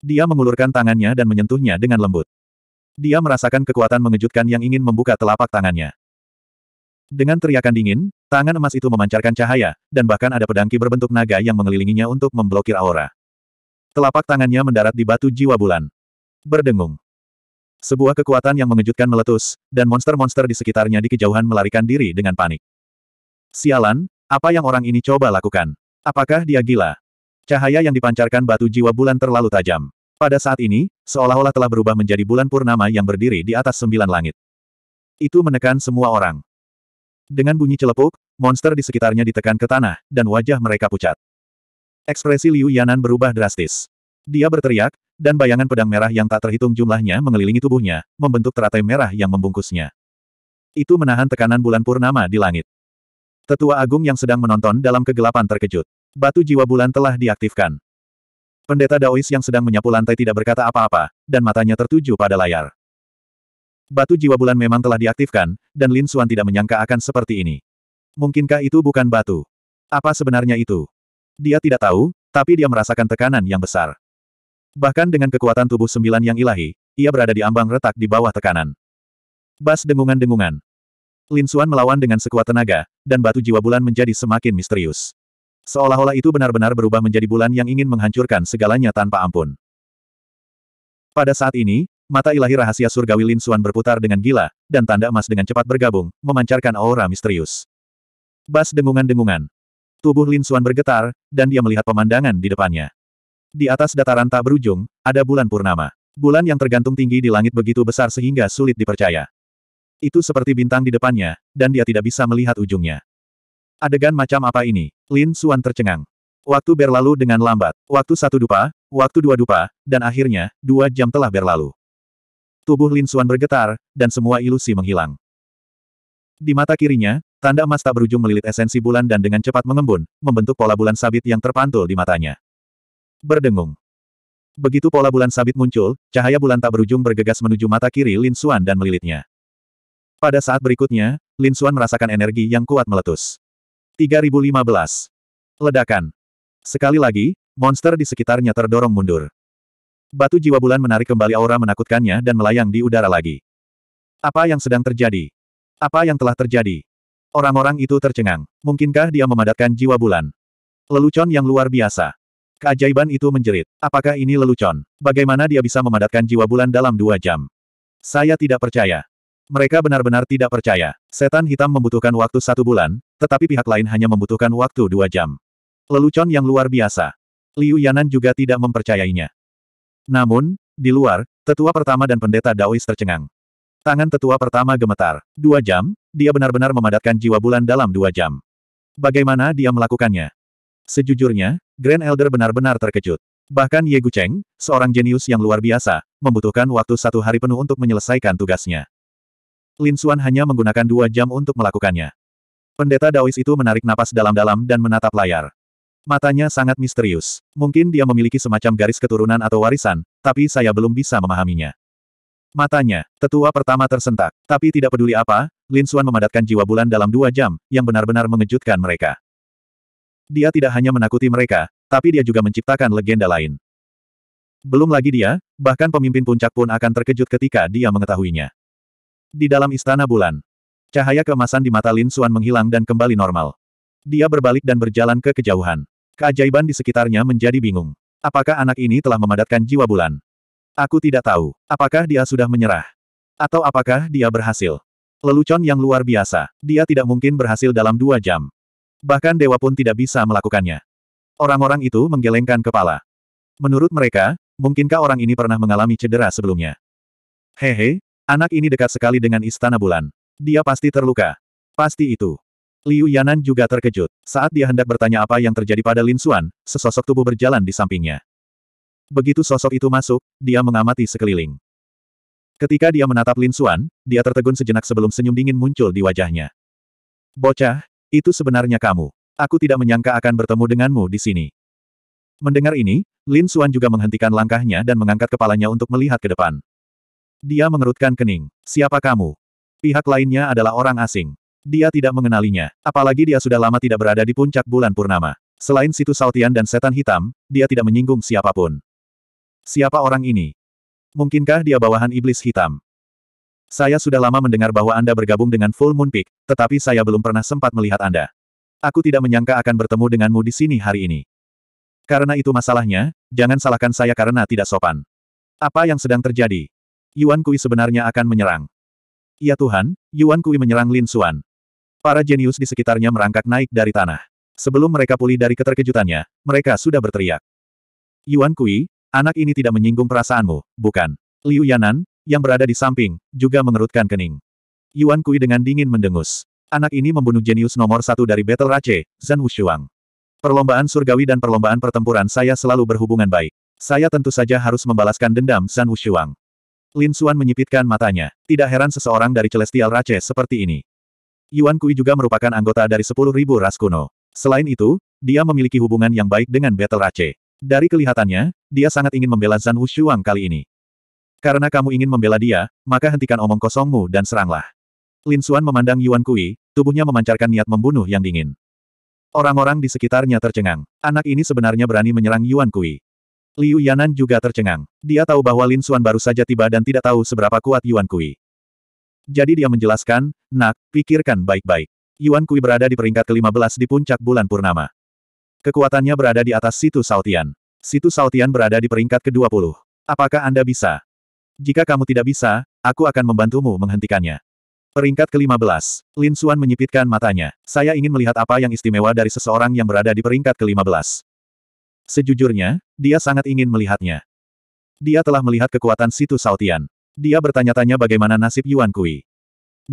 Dia mengulurkan tangannya dan menyentuhnya dengan lembut. Dia merasakan kekuatan mengejutkan yang ingin membuka telapak tangannya. Dengan teriakan dingin, tangan emas itu memancarkan cahaya, dan bahkan ada pedangki berbentuk naga yang mengelilinginya untuk memblokir aura. Telapak tangannya mendarat di batu jiwa bulan. Berdengung. Sebuah kekuatan yang mengejutkan meletus, dan monster-monster di sekitarnya di kejauhan melarikan diri dengan panik. Sialan, apa yang orang ini coba lakukan? Apakah dia gila? Cahaya yang dipancarkan batu jiwa bulan terlalu tajam. Pada saat ini, seolah-olah telah berubah menjadi bulan purnama yang berdiri di atas sembilan langit. Itu menekan semua orang. Dengan bunyi celepuk, monster di sekitarnya ditekan ke tanah, dan wajah mereka pucat. Ekspresi Liu Yanan berubah drastis. Dia berteriak, dan bayangan pedang merah yang tak terhitung jumlahnya mengelilingi tubuhnya, membentuk teratai merah yang membungkusnya. Itu menahan tekanan bulan purnama di langit. Tetua Agung yang sedang menonton dalam kegelapan terkejut. Batu jiwa bulan telah diaktifkan. Pendeta Daois yang sedang menyapu lantai tidak berkata apa-apa, dan matanya tertuju pada layar. Batu jiwa bulan memang telah diaktifkan, dan Lin Xuan tidak menyangka akan seperti ini. Mungkinkah itu bukan batu? Apa sebenarnya itu? Dia tidak tahu, tapi dia merasakan tekanan yang besar. Bahkan dengan kekuatan tubuh sembilan yang ilahi, ia berada di ambang retak di bawah tekanan. Bas dengungan-dengungan. Lin Xuan melawan dengan sekuat tenaga, dan batu jiwa bulan menjadi semakin misterius. Seolah-olah itu benar-benar berubah menjadi bulan yang ingin menghancurkan segalanya tanpa ampun. Pada saat ini, mata ilahi rahasia surgawi Lin Xuan berputar dengan gila, dan tanda emas dengan cepat bergabung, memancarkan aura misterius. Bas dengungan-dengungan. Tubuh Lin Xuan bergetar, dan dia melihat pemandangan di depannya. Di atas dataran tak berujung, ada bulan purnama. Bulan yang tergantung tinggi di langit begitu besar sehingga sulit dipercaya. Itu seperti bintang di depannya, dan dia tidak bisa melihat ujungnya. Adegan macam apa ini? Lin Suan tercengang. Waktu berlalu dengan lambat. Waktu satu dupa, waktu dua dupa, dan akhirnya, dua jam telah berlalu. Tubuh Lin Suan bergetar, dan semua ilusi menghilang. Di mata kirinya, tanda emas tak berujung melilit esensi bulan dan dengan cepat mengembun, membentuk pola bulan sabit yang terpantul di matanya. Berdengung. Begitu pola bulan sabit muncul, cahaya bulan tak berujung bergegas menuju mata kiri Lin Suan dan melilitnya. Pada saat berikutnya, Lin Xuan merasakan energi yang kuat meletus. 3015. Ledakan. Sekali lagi, monster di sekitarnya terdorong mundur. Batu jiwa bulan menarik kembali aura menakutkannya dan melayang di udara lagi. Apa yang sedang terjadi? Apa yang telah terjadi? Orang-orang itu tercengang. Mungkinkah dia memadatkan jiwa bulan? Lelucon yang luar biasa. Keajaiban itu menjerit. Apakah ini lelucon? Bagaimana dia bisa memadatkan jiwa bulan dalam dua jam? Saya tidak percaya. Mereka benar-benar tidak percaya. Setan hitam membutuhkan waktu satu bulan, tetapi pihak lain hanya membutuhkan waktu dua jam. Lelucon yang luar biasa. Liu Yanan juga tidak mempercayainya. Namun, di luar, tetua pertama dan pendeta Daois tercengang. Tangan tetua pertama gemetar. Dua jam, dia benar-benar memadatkan jiwa bulan dalam dua jam. Bagaimana dia melakukannya? Sejujurnya, Grand Elder benar-benar terkejut. Bahkan Ye Gu Cheng, seorang jenius yang luar biasa, membutuhkan waktu satu hari penuh untuk menyelesaikan tugasnya. Lin Xuan hanya menggunakan dua jam untuk melakukannya. Pendeta Daois itu menarik napas dalam-dalam dan menatap layar. Matanya sangat misterius. Mungkin dia memiliki semacam garis keturunan atau warisan, tapi saya belum bisa memahaminya. Matanya, tetua pertama tersentak. Tapi tidak peduli apa, Lin Xuan memadatkan jiwa bulan dalam dua jam, yang benar-benar mengejutkan mereka. Dia tidak hanya menakuti mereka, tapi dia juga menciptakan legenda lain. Belum lagi dia, bahkan pemimpin puncak pun akan terkejut ketika dia mengetahuinya. Di dalam istana bulan, Cahaya kemasan di mata Lin Suan menghilang dan kembali normal. Dia berbalik dan berjalan ke kejauhan. Keajaiban di sekitarnya menjadi bingung. Apakah anak ini telah memadatkan jiwa bulan? Aku tidak tahu. Apakah dia sudah menyerah? Atau apakah dia berhasil? Lelucon yang luar biasa. Dia tidak mungkin berhasil dalam dua jam. Bahkan dewa pun tidak bisa melakukannya. Orang-orang itu menggelengkan kepala. Menurut mereka, mungkinkah orang ini pernah mengalami cedera sebelumnya? Hehe, anak ini dekat sekali dengan Istana Bulan. Dia pasti terluka. Pasti itu. Liu Yanan juga terkejut. Saat dia hendak bertanya apa yang terjadi pada Lin Xuan, sesosok tubuh berjalan di sampingnya. Begitu sosok itu masuk, dia mengamati sekeliling. Ketika dia menatap Lin Xuan, dia tertegun sejenak sebelum senyum dingin muncul di wajahnya. Bocah, itu sebenarnya kamu. Aku tidak menyangka akan bertemu denganmu di sini. Mendengar ini, Lin Xuan juga menghentikan langkahnya dan mengangkat kepalanya untuk melihat ke depan. Dia mengerutkan kening. Siapa kamu? Pihak lainnya adalah orang asing. Dia tidak mengenalinya, apalagi dia sudah lama tidak berada di puncak bulan purnama. Selain situ Saltian dan setan hitam, dia tidak menyinggung siapapun. Siapa orang ini? Mungkinkah dia bawahan iblis hitam? Saya sudah lama mendengar bahwa Anda bergabung dengan Full Moon Peak, tetapi saya belum pernah sempat melihat Anda. Aku tidak menyangka akan bertemu denganmu di sini hari ini. Karena itu masalahnya, jangan salahkan saya karena tidak sopan. Apa yang sedang terjadi? Yuan Kui sebenarnya akan menyerang. Ya Tuhan, Yuan Kui menyerang Lin Xuan. Para jenius di sekitarnya merangkak naik dari tanah. Sebelum mereka pulih dari keterkejutannya, mereka sudah berteriak. Yuan Kui, anak ini tidak menyinggung perasaanmu, bukan? Liu Yanan, yang berada di samping, juga mengerutkan kening. Yuan Kui dengan dingin mendengus. Anak ini membunuh jenius nomor satu dari Battle Rache, Zhan Wushuang. Perlombaan surgawi dan perlombaan pertempuran saya selalu berhubungan baik. Saya tentu saja harus membalaskan dendam Zhan Wushuang. Lin Xuan menyipitkan matanya. Tidak heran seseorang dari Celestial Race seperti ini. Yuan Kui juga merupakan anggota dari 10.000 ras kuno. Selain itu, dia memiliki hubungan yang baik dengan Battle Race. Dari kelihatannya, dia sangat ingin membela Zhan Wushuang kali ini. Karena kamu ingin membela dia, maka hentikan omong kosongmu dan seranglah. Lin Xuan memandang Yuan Kui, tubuhnya memancarkan niat membunuh yang dingin. Orang-orang di sekitarnya tercengang. Anak ini sebenarnya berani menyerang Yuan Kui. Liu Yanan juga tercengang. Dia tahu bahwa Lin Xuan baru saja tiba dan tidak tahu seberapa kuat Yuan Kui. Jadi dia menjelaskan, nak, pikirkan baik-baik. Yuan Kui berada di peringkat ke-15 di puncak bulan Purnama. Kekuatannya berada di atas situ Saotian. Situ Saotian berada di peringkat ke-20. Apakah Anda bisa? Jika kamu tidak bisa, aku akan membantumu menghentikannya. Peringkat ke-15. Lin Xuan menyipitkan matanya. Saya ingin melihat apa yang istimewa dari seseorang yang berada di peringkat ke-15. Sejujurnya, dia sangat ingin melihatnya. Dia telah melihat kekuatan Situ Saotian. Dia bertanya-tanya bagaimana nasib Yuan Kui.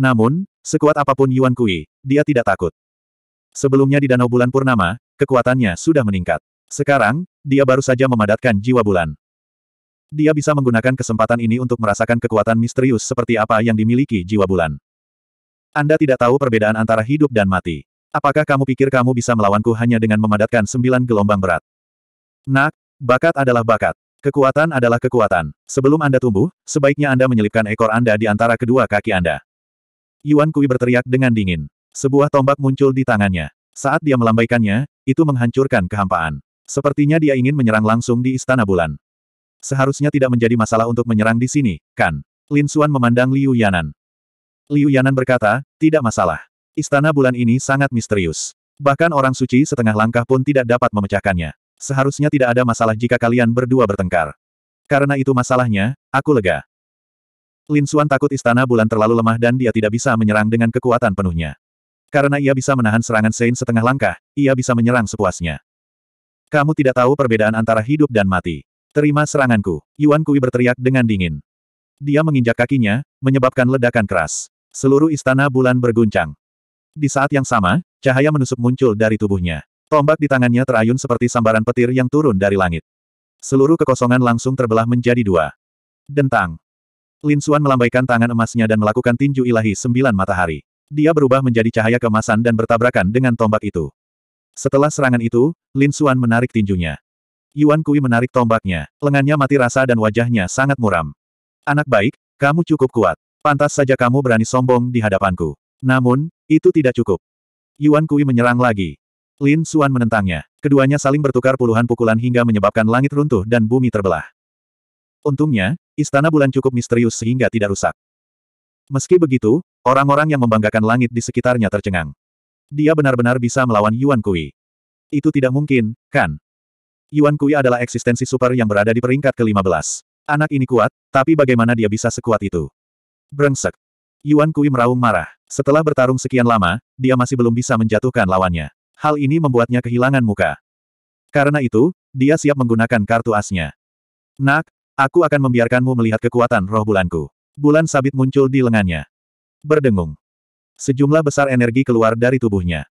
Namun, sekuat apapun Yuan Kui, dia tidak takut. Sebelumnya di Danau Bulan Purnama, kekuatannya sudah meningkat. Sekarang, dia baru saja memadatkan jiwa bulan. Dia bisa menggunakan kesempatan ini untuk merasakan kekuatan misterius seperti apa yang dimiliki jiwa bulan. Anda tidak tahu perbedaan antara hidup dan mati. Apakah kamu pikir kamu bisa melawanku hanya dengan memadatkan sembilan gelombang berat? Nak, bakat adalah bakat. Kekuatan adalah kekuatan. Sebelum Anda tumbuh, sebaiknya Anda menyelipkan ekor Anda di antara kedua kaki Anda. Yuan Kui berteriak dengan dingin. Sebuah tombak muncul di tangannya. Saat dia melambaikannya, itu menghancurkan kehampaan. Sepertinya dia ingin menyerang langsung di Istana Bulan. Seharusnya tidak menjadi masalah untuk menyerang di sini, kan? Lin Xuan memandang Liu Yanan. Liu Yanan berkata, tidak masalah. Istana Bulan ini sangat misterius. Bahkan orang suci setengah langkah pun tidak dapat memecahkannya. Seharusnya tidak ada masalah jika kalian berdua bertengkar. Karena itu masalahnya, aku lega. Lin Suan takut istana bulan terlalu lemah dan dia tidak bisa menyerang dengan kekuatan penuhnya. Karena ia bisa menahan serangan Sein setengah langkah, ia bisa menyerang sepuasnya. Kamu tidak tahu perbedaan antara hidup dan mati. Terima seranganku. Yuan Kui berteriak dengan dingin. Dia menginjak kakinya, menyebabkan ledakan keras. Seluruh istana bulan berguncang. Di saat yang sama, cahaya menusuk muncul dari tubuhnya. Tombak di tangannya terayun seperti sambaran petir yang turun dari langit. Seluruh kekosongan langsung terbelah menjadi dua. Dentang. Lin Xuan melambaikan tangan emasnya dan melakukan tinju ilahi sembilan matahari. Dia berubah menjadi cahaya kemasan dan bertabrakan dengan tombak itu. Setelah serangan itu, Lin Xuan menarik tinjunya. Yuan Kui menarik tombaknya, lengannya mati rasa dan wajahnya sangat muram. Anak baik, kamu cukup kuat. Pantas saja kamu berani sombong di hadapanku. Namun, itu tidak cukup. Yuan Kui menyerang lagi. Lin Xuan menentangnya. Keduanya saling bertukar puluhan pukulan hingga menyebabkan langit runtuh dan bumi terbelah. Untungnya, istana bulan cukup misterius sehingga tidak rusak. Meski begitu, orang-orang yang membanggakan langit di sekitarnya tercengang. Dia benar-benar bisa melawan Yuan Kui. Itu tidak mungkin, kan? Yuan Kui adalah eksistensi super yang berada di peringkat ke-15. Anak ini kuat, tapi bagaimana dia bisa sekuat itu? Brengsek. Yuan Kui meraung marah. Setelah bertarung sekian lama, dia masih belum bisa menjatuhkan lawannya. Hal ini membuatnya kehilangan muka. Karena itu, dia siap menggunakan kartu asnya. Nak, aku akan membiarkanmu melihat kekuatan roh bulanku. Bulan sabit muncul di lengannya. Berdengung. Sejumlah besar energi keluar dari tubuhnya.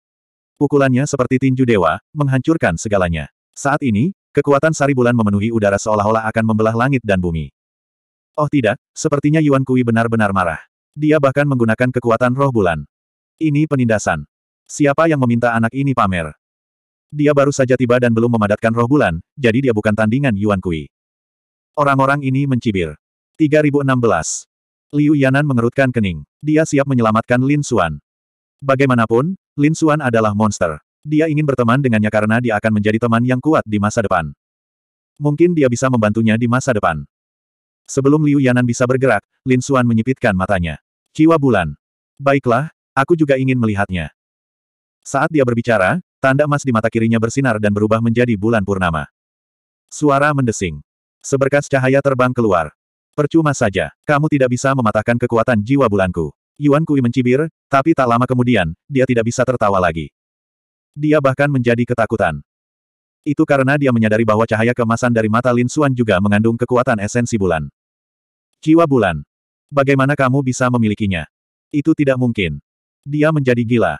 Pukulannya seperti tinju dewa, menghancurkan segalanya. Saat ini, kekuatan sari bulan memenuhi udara seolah-olah akan membelah langit dan bumi. Oh tidak, sepertinya Yuan Kui benar-benar marah. Dia bahkan menggunakan kekuatan roh bulan. Ini penindasan. Siapa yang meminta anak ini pamer? Dia baru saja tiba dan belum memadatkan roh bulan, jadi dia bukan tandingan Yuan Kui. Orang-orang ini mencibir. 3016. Liu Yanan mengerutkan kening. Dia siap menyelamatkan Lin Xuan. Bagaimanapun, Lin Xuan adalah monster. Dia ingin berteman dengannya karena dia akan menjadi teman yang kuat di masa depan. Mungkin dia bisa membantunya di masa depan. Sebelum Liu Yanan bisa bergerak, Lin Xuan menyipitkan matanya. Kiwa bulan. Baiklah, aku juga ingin melihatnya. Saat dia berbicara, tanda emas di mata kirinya bersinar dan berubah menjadi bulan purnama. Suara mendesing. Seberkas cahaya terbang keluar. Percuma saja, kamu tidak bisa mematahkan kekuatan jiwa bulanku. Yuan Kui mencibir, tapi tak lama kemudian, dia tidak bisa tertawa lagi. Dia bahkan menjadi ketakutan. Itu karena dia menyadari bahwa cahaya kemasan dari mata Lin Xuan juga mengandung kekuatan esensi bulan. Jiwa bulan. Bagaimana kamu bisa memilikinya? Itu tidak mungkin. Dia menjadi gila.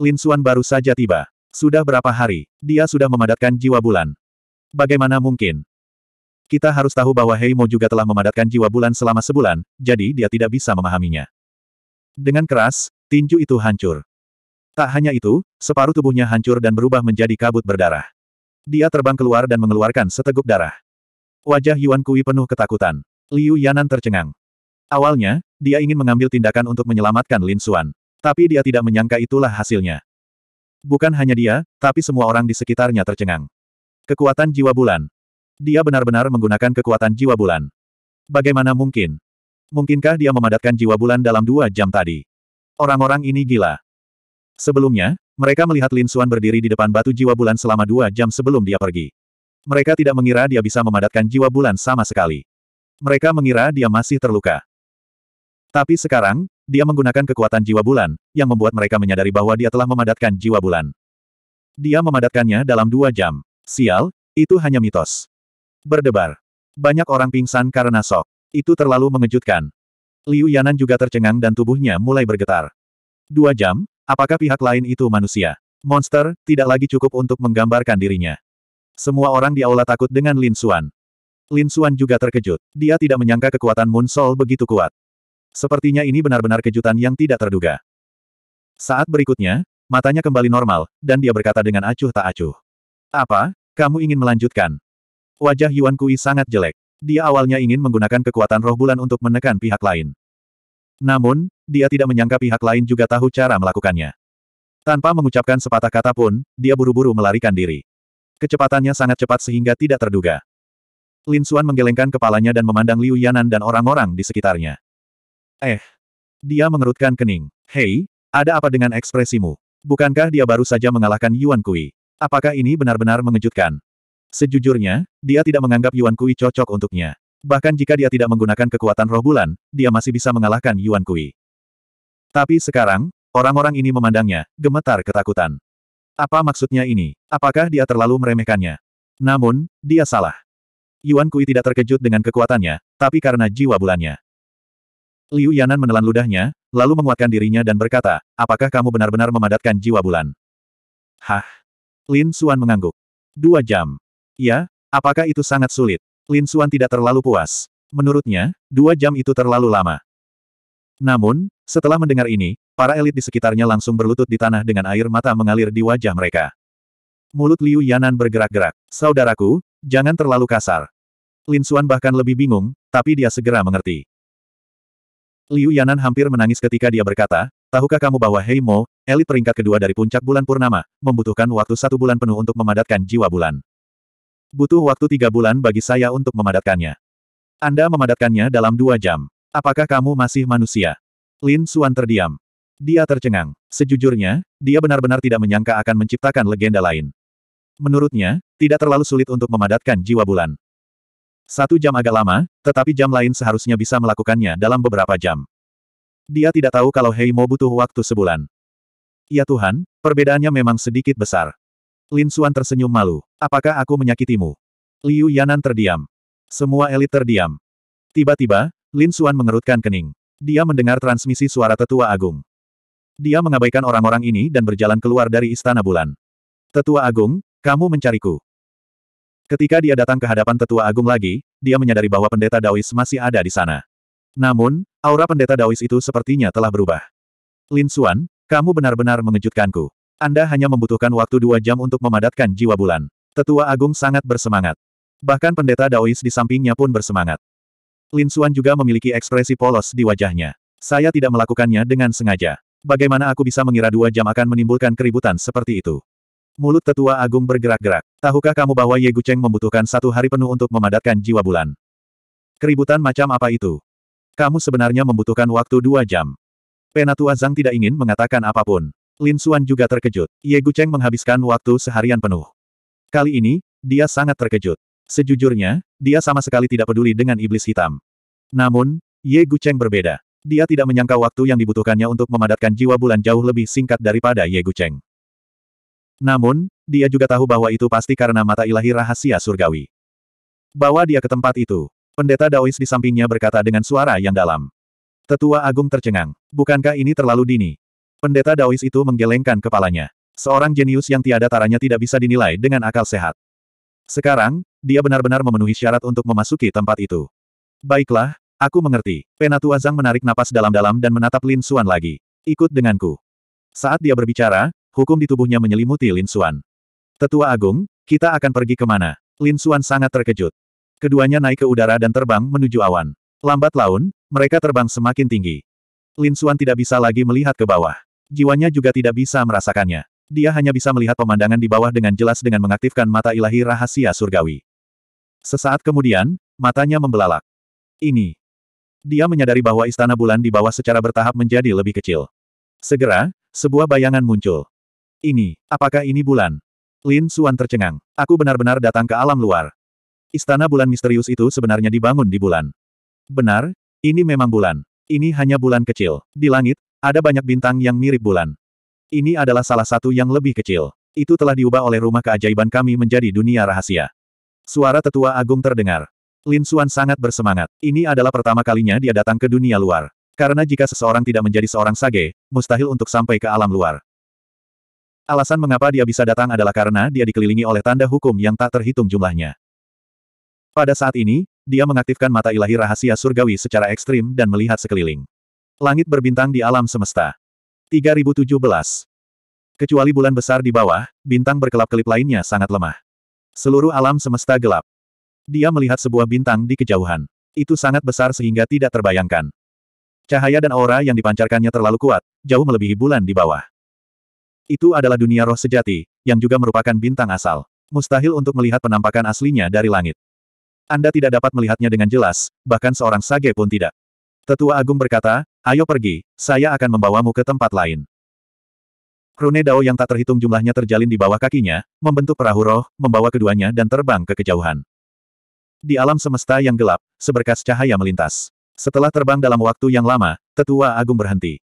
Lin Xuan baru saja tiba. Sudah berapa hari, dia sudah memadatkan jiwa bulan. Bagaimana mungkin? Kita harus tahu bahwa Heimo juga telah memadatkan jiwa bulan selama sebulan, jadi dia tidak bisa memahaminya. Dengan keras, tinju itu hancur. Tak hanya itu, separuh tubuhnya hancur dan berubah menjadi kabut berdarah. Dia terbang keluar dan mengeluarkan seteguk darah. Wajah Yuan Kui penuh ketakutan. Liu Yanan tercengang. Awalnya, dia ingin mengambil tindakan untuk menyelamatkan Lin Xuan. Tapi dia tidak menyangka itulah hasilnya. Bukan hanya dia, tapi semua orang di sekitarnya tercengang. Kekuatan jiwa bulan. Dia benar-benar menggunakan kekuatan jiwa bulan. Bagaimana mungkin? Mungkinkah dia memadatkan jiwa bulan dalam dua jam tadi? Orang-orang ini gila. Sebelumnya, mereka melihat Lin Xuan berdiri di depan batu jiwa bulan selama dua jam sebelum dia pergi. Mereka tidak mengira dia bisa memadatkan jiwa bulan sama sekali. Mereka mengira dia masih terluka. Tapi sekarang, dia menggunakan kekuatan jiwa bulan, yang membuat mereka menyadari bahwa dia telah memadatkan jiwa bulan. Dia memadatkannya dalam dua jam. Sial, itu hanya mitos. Berdebar. Banyak orang pingsan karena sok. Itu terlalu mengejutkan. Liu Yanan juga tercengang dan tubuhnya mulai bergetar. Dua jam, apakah pihak lain itu manusia? Monster, tidak lagi cukup untuk menggambarkan dirinya. Semua orang di aula takut dengan Lin Xuan. Lin Xuan juga terkejut. Dia tidak menyangka kekuatan Moon Soul begitu kuat. Sepertinya ini benar-benar kejutan yang tidak terduga. Saat berikutnya, matanya kembali normal, dan dia berkata dengan acuh tak acuh. Apa, kamu ingin melanjutkan? Wajah Yuan Kui sangat jelek. Dia awalnya ingin menggunakan kekuatan roh bulan untuk menekan pihak lain. Namun, dia tidak menyangka pihak lain juga tahu cara melakukannya. Tanpa mengucapkan sepatah kata pun, dia buru-buru melarikan diri. Kecepatannya sangat cepat sehingga tidak terduga. Lin Xuan menggelengkan kepalanya dan memandang Liu Yanan dan orang-orang di sekitarnya. Eh. Dia mengerutkan kening. Hei, ada apa dengan ekspresimu? Bukankah dia baru saja mengalahkan Yuan Kui? Apakah ini benar-benar mengejutkan? Sejujurnya, dia tidak menganggap Yuan Kui cocok untuknya. Bahkan jika dia tidak menggunakan kekuatan roh bulan, dia masih bisa mengalahkan Yuan Kui. Tapi sekarang, orang-orang ini memandangnya, gemetar ketakutan. Apa maksudnya ini? Apakah dia terlalu meremehkannya? Namun, dia salah. Yuan Kui tidak terkejut dengan kekuatannya, tapi karena jiwa bulannya. Liu Yanan menelan ludahnya, lalu menguatkan dirinya dan berkata, apakah kamu benar-benar memadatkan jiwa bulan? Hah? Lin Xuan mengangguk. Dua jam. Ya, apakah itu sangat sulit? Lin Xuan tidak terlalu puas. Menurutnya, dua jam itu terlalu lama. Namun, setelah mendengar ini, para elit di sekitarnya langsung berlutut di tanah dengan air mata mengalir di wajah mereka. Mulut Liu Yanan bergerak-gerak. Saudaraku, jangan terlalu kasar. Lin Xuan bahkan lebih bingung, tapi dia segera mengerti. Liu Yanan hampir menangis ketika dia berkata, tahukah kamu bahwa Hei Mo, elit peringkat kedua dari puncak bulan Purnama, membutuhkan waktu satu bulan penuh untuk memadatkan jiwa bulan. Butuh waktu tiga bulan bagi saya untuk memadatkannya. Anda memadatkannya dalam dua jam. Apakah kamu masih manusia? Lin Xuan terdiam. Dia tercengang. Sejujurnya, dia benar-benar tidak menyangka akan menciptakan legenda lain. Menurutnya, tidak terlalu sulit untuk memadatkan jiwa bulan. Satu jam agak lama, tetapi jam lain seharusnya bisa melakukannya dalam beberapa jam. Dia tidak tahu kalau Heimo butuh waktu sebulan. Ya Tuhan, perbedaannya memang sedikit besar. Lin Xuan tersenyum malu. Apakah aku menyakitimu? Liu Yanan terdiam. Semua elit terdiam. Tiba-tiba, Lin Xuan mengerutkan kening. Dia mendengar transmisi suara tetua agung. Dia mengabaikan orang-orang ini dan berjalan keluar dari istana bulan. Tetua agung, kamu mencariku. Ketika dia datang ke hadapan tetua agung lagi, dia menyadari bahwa pendeta Daois masih ada di sana. Namun, aura pendeta Daois itu sepertinya telah berubah. Lin Xuan, kamu benar-benar mengejutkanku. Anda hanya membutuhkan waktu dua jam untuk memadatkan jiwa bulan. Tetua agung sangat bersemangat. Bahkan pendeta Daois di sampingnya pun bersemangat. Lin Xuan juga memiliki ekspresi polos di wajahnya. Saya tidak melakukannya dengan sengaja. Bagaimana aku bisa mengira dua jam akan menimbulkan keributan seperti itu? Mulut tetua agung bergerak-gerak. Tahukah kamu bahwa Ye Gucheng membutuhkan satu hari penuh untuk memadatkan jiwa bulan? Keributan macam apa itu? Kamu sebenarnya membutuhkan waktu dua jam. Penatua Zhang tidak ingin mengatakan apapun. Lin Xuan juga terkejut. Ye Gucheng menghabiskan waktu seharian penuh. Kali ini, dia sangat terkejut. Sejujurnya, dia sama sekali tidak peduli dengan iblis hitam. Namun, Ye Gucheng berbeda. Dia tidak menyangka waktu yang dibutuhkannya untuk memadatkan jiwa bulan jauh lebih singkat daripada Ye Gucheng. Namun, dia juga tahu bahwa itu pasti karena mata ilahi rahasia surgawi. Bawa dia ke tempat itu. Pendeta Daois di sampingnya berkata dengan suara yang dalam. Tetua Agung tercengang. Bukankah ini terlalu dini? Pendeta Daois itu menggelengkan kepalanya. Seorang jenius yang tiada taranya tidak bisa dinilai dengan akal sehat. Sekarang, dia benar-benar memenuhi syarat untuk memasuki tempat itu. Baiklah, aku mengerti. Penatua Zhang menarik napas dalam-dalam dan menatap Lin Xuan lagi. Ikut denganku. Saat dia berbicara, hukum di tubuhnya menyelimuti Lin Xuan. Tetua Agung, kita akan pergi kemana? Lin Xuan sangat terkejut. Keduanya naik ke udara dan terbang menuju awan. Lambat laun, mereka terbang semakin tinggi. Lin Xuan tidak bisa lagi melihat ke bawah. Jiwanya juga tidak bisa merasakannya. Dia hanya bisa melihat pemandangan di bawah dengan jelas dengan mengaktifkan mata ilahi rahasia surgawi. Sesaat kemudian, matanya membelalak. Ini. Dia menyadari bahwa istana bulan di bawah secara bertahap menjadi lebih kecil. Segera, sebuah bayangan muncul. Ini, apakah ini bulan? Lin Suan tercengang. Aku benar-benar datang ke alam luar. Istana bulan misterius itu sebenarnya dibangun di bulan. Benar, ini memang bulan. Ini hanya bulan kecil. Di langit, ada banyak bintang yang mirip bulan. Ini adalah salah satu yang lebih kecil. Itu telah diubah oleh rumah keajaiban kami menjadi dunia rahasia. Suara tetua agung terdengar. Lin Suan sangat bersemangat. Ini adalah pertama kalinya dia datang ke dunia luar. Karena jika seseorang tidak menjadi seorang sage, mustahil untuk sampai ke alam luar. Alasan mengapa dia bisa datang adalah karena dia dikelilingi oleh tanda hukum yang tak terhitung jumlahnya. Pada saat ini, dia mengaktifkan mata ilahi rahasia surgawi secara ekstrim dan melihat sekeliling. Langit berbintang di alam semesta. 3017. Kecuali bulan besar di bawah, bintang berkelap-kelip lainnya sangat lemah. Seluruh alam semesta gelap. Dia melihat sebuah bintang di kejauhan. Itu sangat besar sehingga tidak terbayangkan. Cahaya dan aura yang dipancarkannya terlalu kuat, jauh melebihi bulan di bawah. Itu adalah dunia roh sejati, yang juga merupakan bintang asal. Mustahil untuk melihat penampakan aslinya dari langit. Anda tidak dapat melihatnya dengan jelas, bahkan seorang sage pun tidak. Tetua Agung berkata, ayo pergi, saya akan membawamu ke tempat lain. Rune Dao yang tak terhitung jumlahnya terjalin di bawah kakinya, membentuk perahu roh, membawa keduanya dan terbang ke kejauhan. Di alam semesta yang gelap, seberkas cahaya melintas. Setelah terbang dalam waktu yang lama, Tetua Agung berhenti.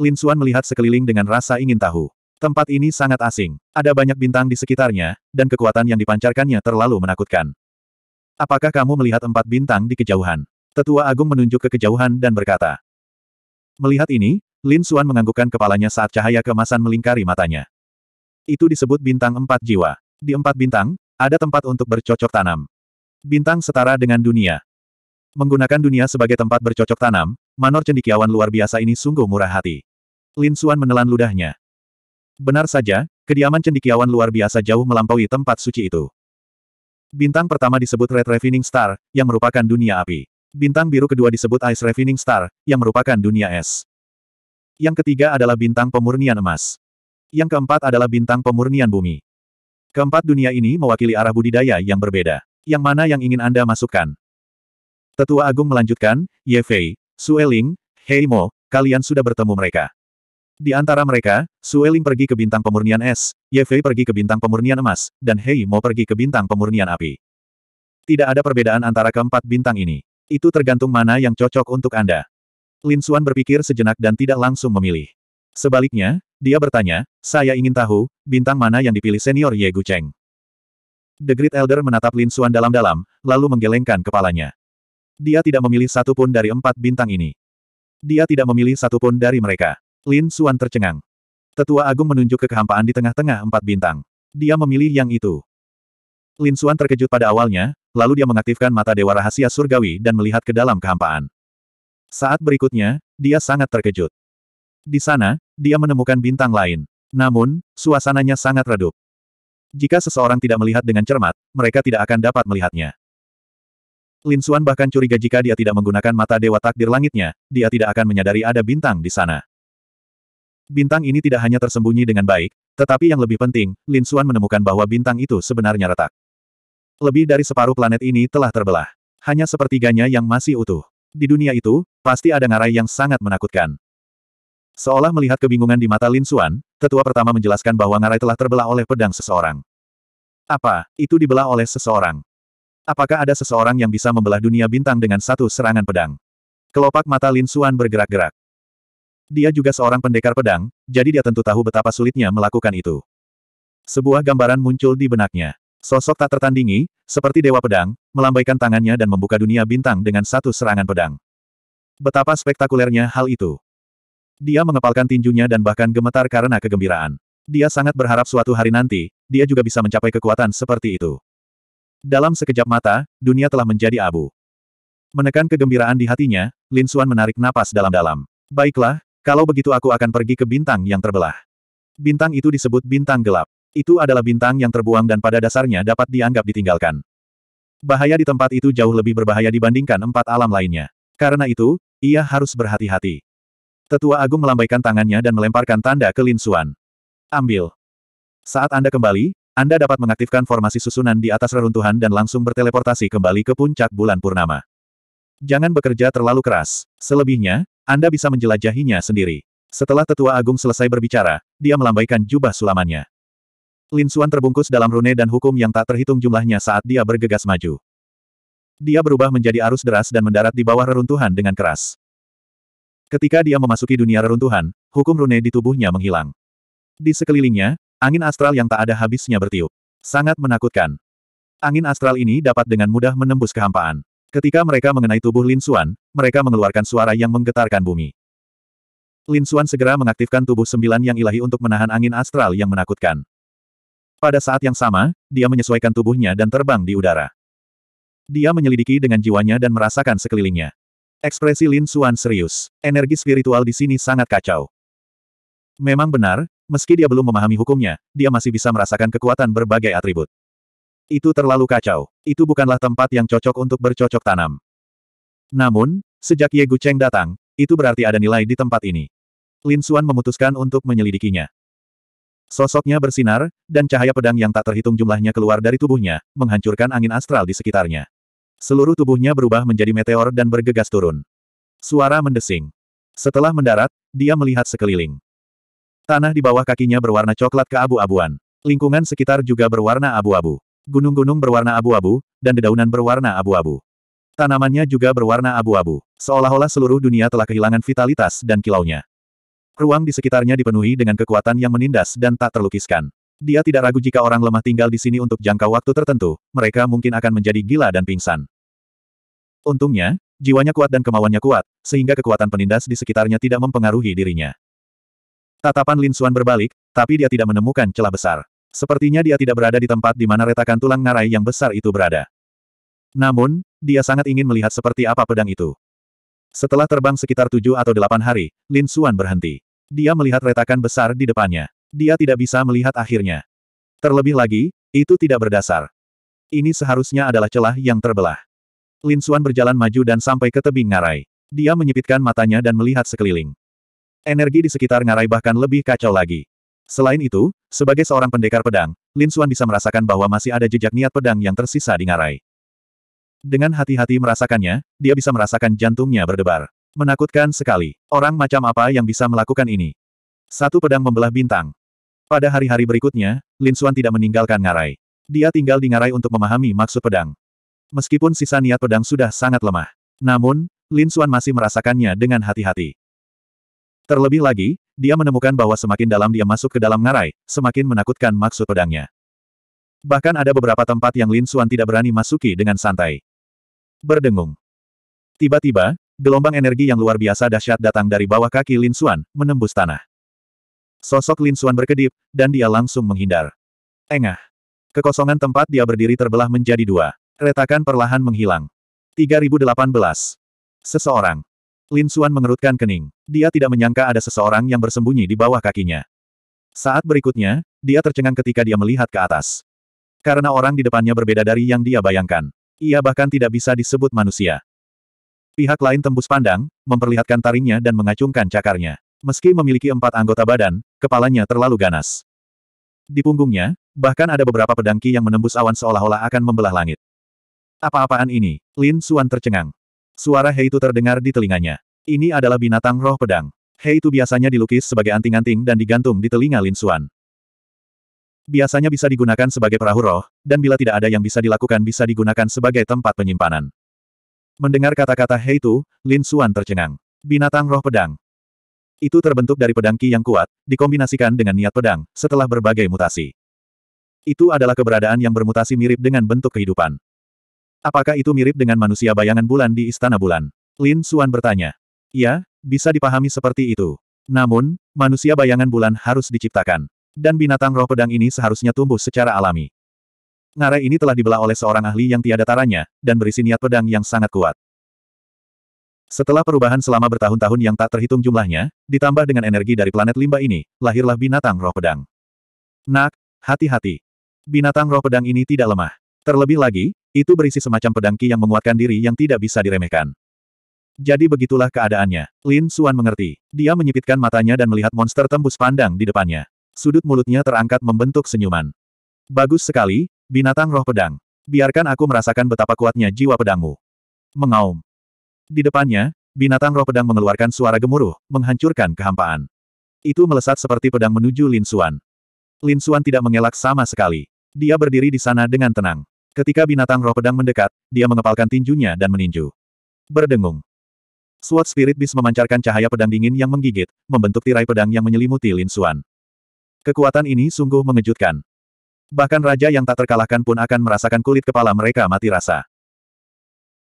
Lin Xuan melihat sekeliling dengan rasa ingin tahu. Tempat ini sangat asing. Ada banyak bintang di sekitarnya, dan kekuatan yang dipancarkannya terlalu menakutkan. Apakah kamu melihat empat bintang di kejauhan? Tetua Agung menunjuk ke kejauhan dan berkata. Melihat ini, Lin Xuan menganggukkan kepalanya saat cahaya kemasan melingkari matanya. Itu disebut bintang empat jiwa. Di empat bintang, ada tempat untuk bercocok tanam. Bintang setara dengan dunia. Menggunakan dunia sebagai tempat bercocok tanam, manor cendikiawan luar biasa ini sungguh murah hati. Lin Xuan menelan ludahnya. Benar saja, kediaman cendikiawan luar biasa jauh melampaui tempat suci itu. Bintang pertama disebut Red Refining Star, yang merupakan dunia api. Bintang biru kedua disebut Ice Refining Star, yang merupakan dunia es. Yang ketiga adalah bintang pemurnian emas. Yang keempat adalah bintang pemurnian bumi. Keempat dunia ini mewakili arah budidaya yang berbeda. Yang mana yang ingin Anda masukkan? Tetua Agung melanjutkan, Ye Fei, Sueling, Heimo, kalian sudah bertemu mereka. Di antara mereka, Sueling pergi ke bintang pemurnian es, Ye pergi ke bintang pemurnian emas, dan Hei mau pergi ke bintang pemurnian api. Tidak ada perbedaan antara keempat bintang ini. Itu tergantung mana yang cocok untuk Anda. Lin Xuan berpikir sejenak dan tidak langsung memilih. Sebaliknya, dia bertanya, saya ingin tahu, bintang mana yang dipilih senior Ye Gu Cheng. The Great Elder menatap Lin Xuan dalam-dalam, lalu menggelengkan kepalanya. Dia tidak memilih satupun dari empat bintang ini. Dia tidak memilih satupun dari mereka. Lin Suan tercengang. Tetua Agung menunjuk ke kehampaan di tengah-tengah empat bintang. Dia memilih yang itu. Lin Suan terkejut pada awalnya, lalu dia mengaktifkan mata Dewa Rahasia Surgawi dan melihat ke dalam kehampaan. Saat berikutnya, dia sangat terkejut. Di sana, dia menemukan bintang lain. Namun, suasananya sangat redup. Jika seseorang tidak melihat dengan cermat, mereka tidak akan dapat melihatnya. Lin Suan bahkan curiga jika dia tidak menggunakan mata Dewa Takdir Langitnya, dia tidak akan menyadari ada bintang di sana. Bintang ini tidak hanya tersembunyi dengan baik, tetapi yang lebih penting, Lin Xuan menemukan bahwa bintang itu sebenarnya retak. Lebih dari separuh planet ini telah terbelah. Hanya sepertiganya yang masih utuh. Di dunia itu, pasti ada ngarai yang sangat menakutkan. Seolah melihat kebingungan di mata Lin Xuan, tetua pertama menjelaskan bahwa ngarai telah terbelah oleh pedang seseorang. Apa, itu dibelah oleh seseorang? Apakah ada seseorang yang bisa membelah dunia bintang dengan satu serangan pedang? Kelopak mata Lin Xuan bergerak-gerak. Dia juga seorang pendekar pedang, jadi dia tentu tahu betapa sulitnya melakukan itu. Sebuah gambaran muncul di benaknya. Sosok tak tertandingi, seperti dewa pedang, melambaikan tangannya dan membuka dunia bintang dengan satu serangan pedang. Betapa spektakulernya hal itu. Dia mengepalkan tinjunya dan bahkan gemetar karena kegembiraan. Dia sangat berharap suatu hari nanti, dia juga bisa mencapai kekuatan seperti itu. Dalam sekejap mata, dunia telah menjadi abu. Menekan kegembiraan di hatinya, Lin Xuan menarik napas dalam-dalam. Baiklah, kalau begitu aku akan pergi ke bintang yang terbelah. Bintang itu disebut bintang gelap. Itu adalah bintang yang terbuang dan pada dasarnya dapat dianggap ditinggalkan. Bahaya di tempat itu jauh lebih berbahaya dibandingkan empat alam lainnya. Karena itu, ia harus berhati-hati. Tetua Agung melambaikan tangannya dan melemparkan tanda ke Lin Suan. Ambil. Saat Anda kembali, Anda dapat mengaktifkan formasi susunan di atas reruntuhan dan langsung berteleportasi kembali ke puncak bulan purnama. Jangan bekerja terlalu keras. Selebihnya, anda bisa menjelajahinya sendiri. Setelah tetua agung selesai berbicara, dia melambaikan jubah sulamannya. Lin Suan terbungkus dalam rune dan hukum yang tak terhitung jumlahnya saat dia bergegas maju. Dia berubah menjadi arus deras dan mendarat di bawah reruntuhan dengan keras. Ketika dia memasuki dunia reruntuhan, hukum rune di tubuhnya menghilang. Di sekelilingnya, angin astral yang tak ada habisnya bertiup. Sangat menakutkan. Angin astral ini dapat dengan mudah menembus kehampaan. Ketika mereka mengenai tubuh Lin Xuan, mereka mengeluarkan suara yang menggetarkan bumi. Lin Xuan segera mengaktifkan tubuh sembilan yang ilahi untuk menahan angin astral yang menakutkan. Pada saat yang sama, dia menyesuaikan tubuhnya dan terbang di udara. Dia menyelidiki dengan jiwanya dan merasakan sekelilingnya. Ekspresi Lin Xuan serius. Energi spiritual di sini sangat kacau. Memang benar, meski dia belum memahami hukumnya, dia masih bisa merasakan kekuatan berbagai atribut. Itu terlalu kacau. Itu bukanlah tempat yang cocok untuk bercocok tanam. Namun, sejak Ye Cheng datang, itu berarti ada nilai di tempat ini. Lin Xuan memutuskan untuk menyelidikinya. Sosoknya bersinar, dan cahaya pedang yang tak terhitung jumlahnya keluar dari tubuhnya, menghancurkan angin astral di sekitarnya. Seluruh tubuhnya berubah menjadi meteor dan bergegas turun. Suara mendesing. Setelah mendarat, dia melihat sekeliling. Tanah di bawah kakinya berwarna coklat keabu-abuan. Lingkungan sekitar juga berwarna abu-abu gunung-gunung berwarna abu-abu, dan dedaunan berwarna abu-abu. Tanamannya juga berwarna abu-abu, seolah-olah seluruh dunia telah kehilangan vitalitas dan kilaunya. Ruang di sekitarnya dipenuhi dengan kekuatan yang menindas dan tak terlukiskan. Dia tidak ragu jika orang lemah tinggal di sini untuk jangka waktu tertentu, mereka mungkin akan menjadi gila dan pingsan. Untungnya, jiwanya kuat dan kemauannya kuat, sehingga kekuatan penindas di sekitarnya tidak mempengaruhi dirinya. Tatapan Lin Xuan berbalik, tapi dia tidak menemukan celah besar. Sepertinya dia tidak berada di tempat di mana retakan tulang ngarai yang besar itu berada. Namun, dia sangat ingin melihat seperti apa pedang itu. Setelah terbang sekitar tujuh atau delapan hari, Lin Xuan berhenti. Dia melihat retakan besar di depannya. Dia tidak bisa melihat akhirnya. Terlebih lagi, itu tidak berdasar. Ini seharusnya adalah celah yang terbelah. Lin Xuan berjalan maju dan sampai ke tebing ngarai. Dia menyipitkan matanya dan melihat sekeliling. Energi di sekitar ngarai bahkan lebih kacau lagi. Selain itu, sebagai seorang pendekar pedang, Lin Xuan bisa merasakan bahwa masih ada jejak niat pedang yang tersisa di ngarai. Dengan hati-hati merasakannya, dia bisa merasakan jantungnya berdebar. Menakutkan sekali. Orang macam apa yang bisa melakukan ini? Satu pedang membelah bintang. Pada hari-hari berikutnya, Lin Xuan tidak meninggalkan ngarai. Dia tinggal di ngarai untuk memahami maksud pedang. Meskipun sisa niat pedang sudah sangat lemah. Namun, Lin Xuan masih merasakannya dengan hati-hati. Terlebih lagi, dia menemukan bahwa semakin dalam dia masuk ke dalam ngarai, semakin menakutkan maksud pedangnya. Bahkan ada beberapa tempat yang Lin Xuan tidak berani masuki dengan santai. Berdengung. Tiba-tiba, gelombang energi yang luar biasa dahsyat datang dari bawah kaki Lin Xuan, menembus tanah. Sosok Lin Xuan berkedip, dan dia langsung menghindar. Engah. Kekosongan tempat dia berdiri terbelah menjadi dua. Retakan perlahan menghilang. 3018. Seseorang. Lin Suan mengerutkan kening. Dia tidak menyangka ada seseorang yang bersembunyi di bawah kakinya. Saat berikutnya, dia tercengang ketika dia melihat ke atas. Karena orang di depannya berbeda dari yang dia bayangkan. Ia bahkan tidak bisa disebut manusia. Pihak lain tembus pandang, memperlihatkan taringnya dan mengacungkan cakarnya. Meski memiliki empat anggota badan, kepalanya terlalu ganas. Di punggungnya, bahkan ada beberapa pedangki yang menembus awan seolah-olah akan membelah langit. Apa-apaan ini? Lin Suan tercengang. Suara itu terdengar di telinganya. Ini adalah binatang roh pedang. itu biasanya dilukis sebagai anting-anting dan digantung di telinga Lin Xuan. Biasanya bisa digunakan sebagai perahu roh, dan bila tidak ada yang bisa dilakukan bisa digunakan sebagai tempat penyimpanan. Mendengar kata-kata itu, Lin Xuan tercengang. Binatang roh pedang. Itu terbentuk dari pedang Ki yang kuat, dikombinasikan dengan niat pedang, setelah berbagai mutasi. Itu adalah keberadaan yang bermutasi mirip dengan bentuk kehidupan. Apakah itu mirip dengan manusia bayangan bulan di Istana Bulan? Lin Suan bertanya. Ya, bisa dipahami seperti itu. Namun, manusia bayangan bulan harus diciptakan. Dan binatang roh pedang ini seharusnya tumbuh secara alami. Ngarai ini telah dibelah oleh seorang ahli yang tiada taranya, dan berisi niat pedang yang sangat kuat. Setelah perubahan selama bertahun-tahun yang tak terhitung jumlahnya, ditambah dengan energi dari planet limbah ini, lahirlah binatang roh pedang. Nak, hati-hati. Binatang roh pedang ini tidak lemah. Terlebih lagi, itu berisi semacam pedangki yang menguatkan diri yang tidak bisa diremehkan. Jadi begitulah keadaannya. Lin Suan mengerti. Dia menyipitkan matanya dan melihat monster tembus pandang di depannya. Sudut mulutnya terangkat membentuk senyuman. Bagus sekali, binatang roh pedang. Biarkan aku merasakan betapa kuatnya jiwa pedangmu. Mengaum. Di depannya, binatang roh pedang mengeluarkan suara gemuruh, menghancurkan kehampaan. Itu melesat seperti pedang menuju Lin Suan. Lin Suan tidak mengelak sama sekali. Dia berdiri di sana dengan tenang. Ketika binatang roh pedang mendekat, dia mengepalkan tinjunya dan meninju. Berdengung. Sword Spirit Beast memancarkan cahaya pedang dingin yang menggigit, membentuk tirai pedang yang menyelimuti Lin Xuan. Kekuatan ini sungguh mengejutkan. Bahkan raja yang tak terkalahkan pun akan merasakan kulit kepala mereka mati rasa.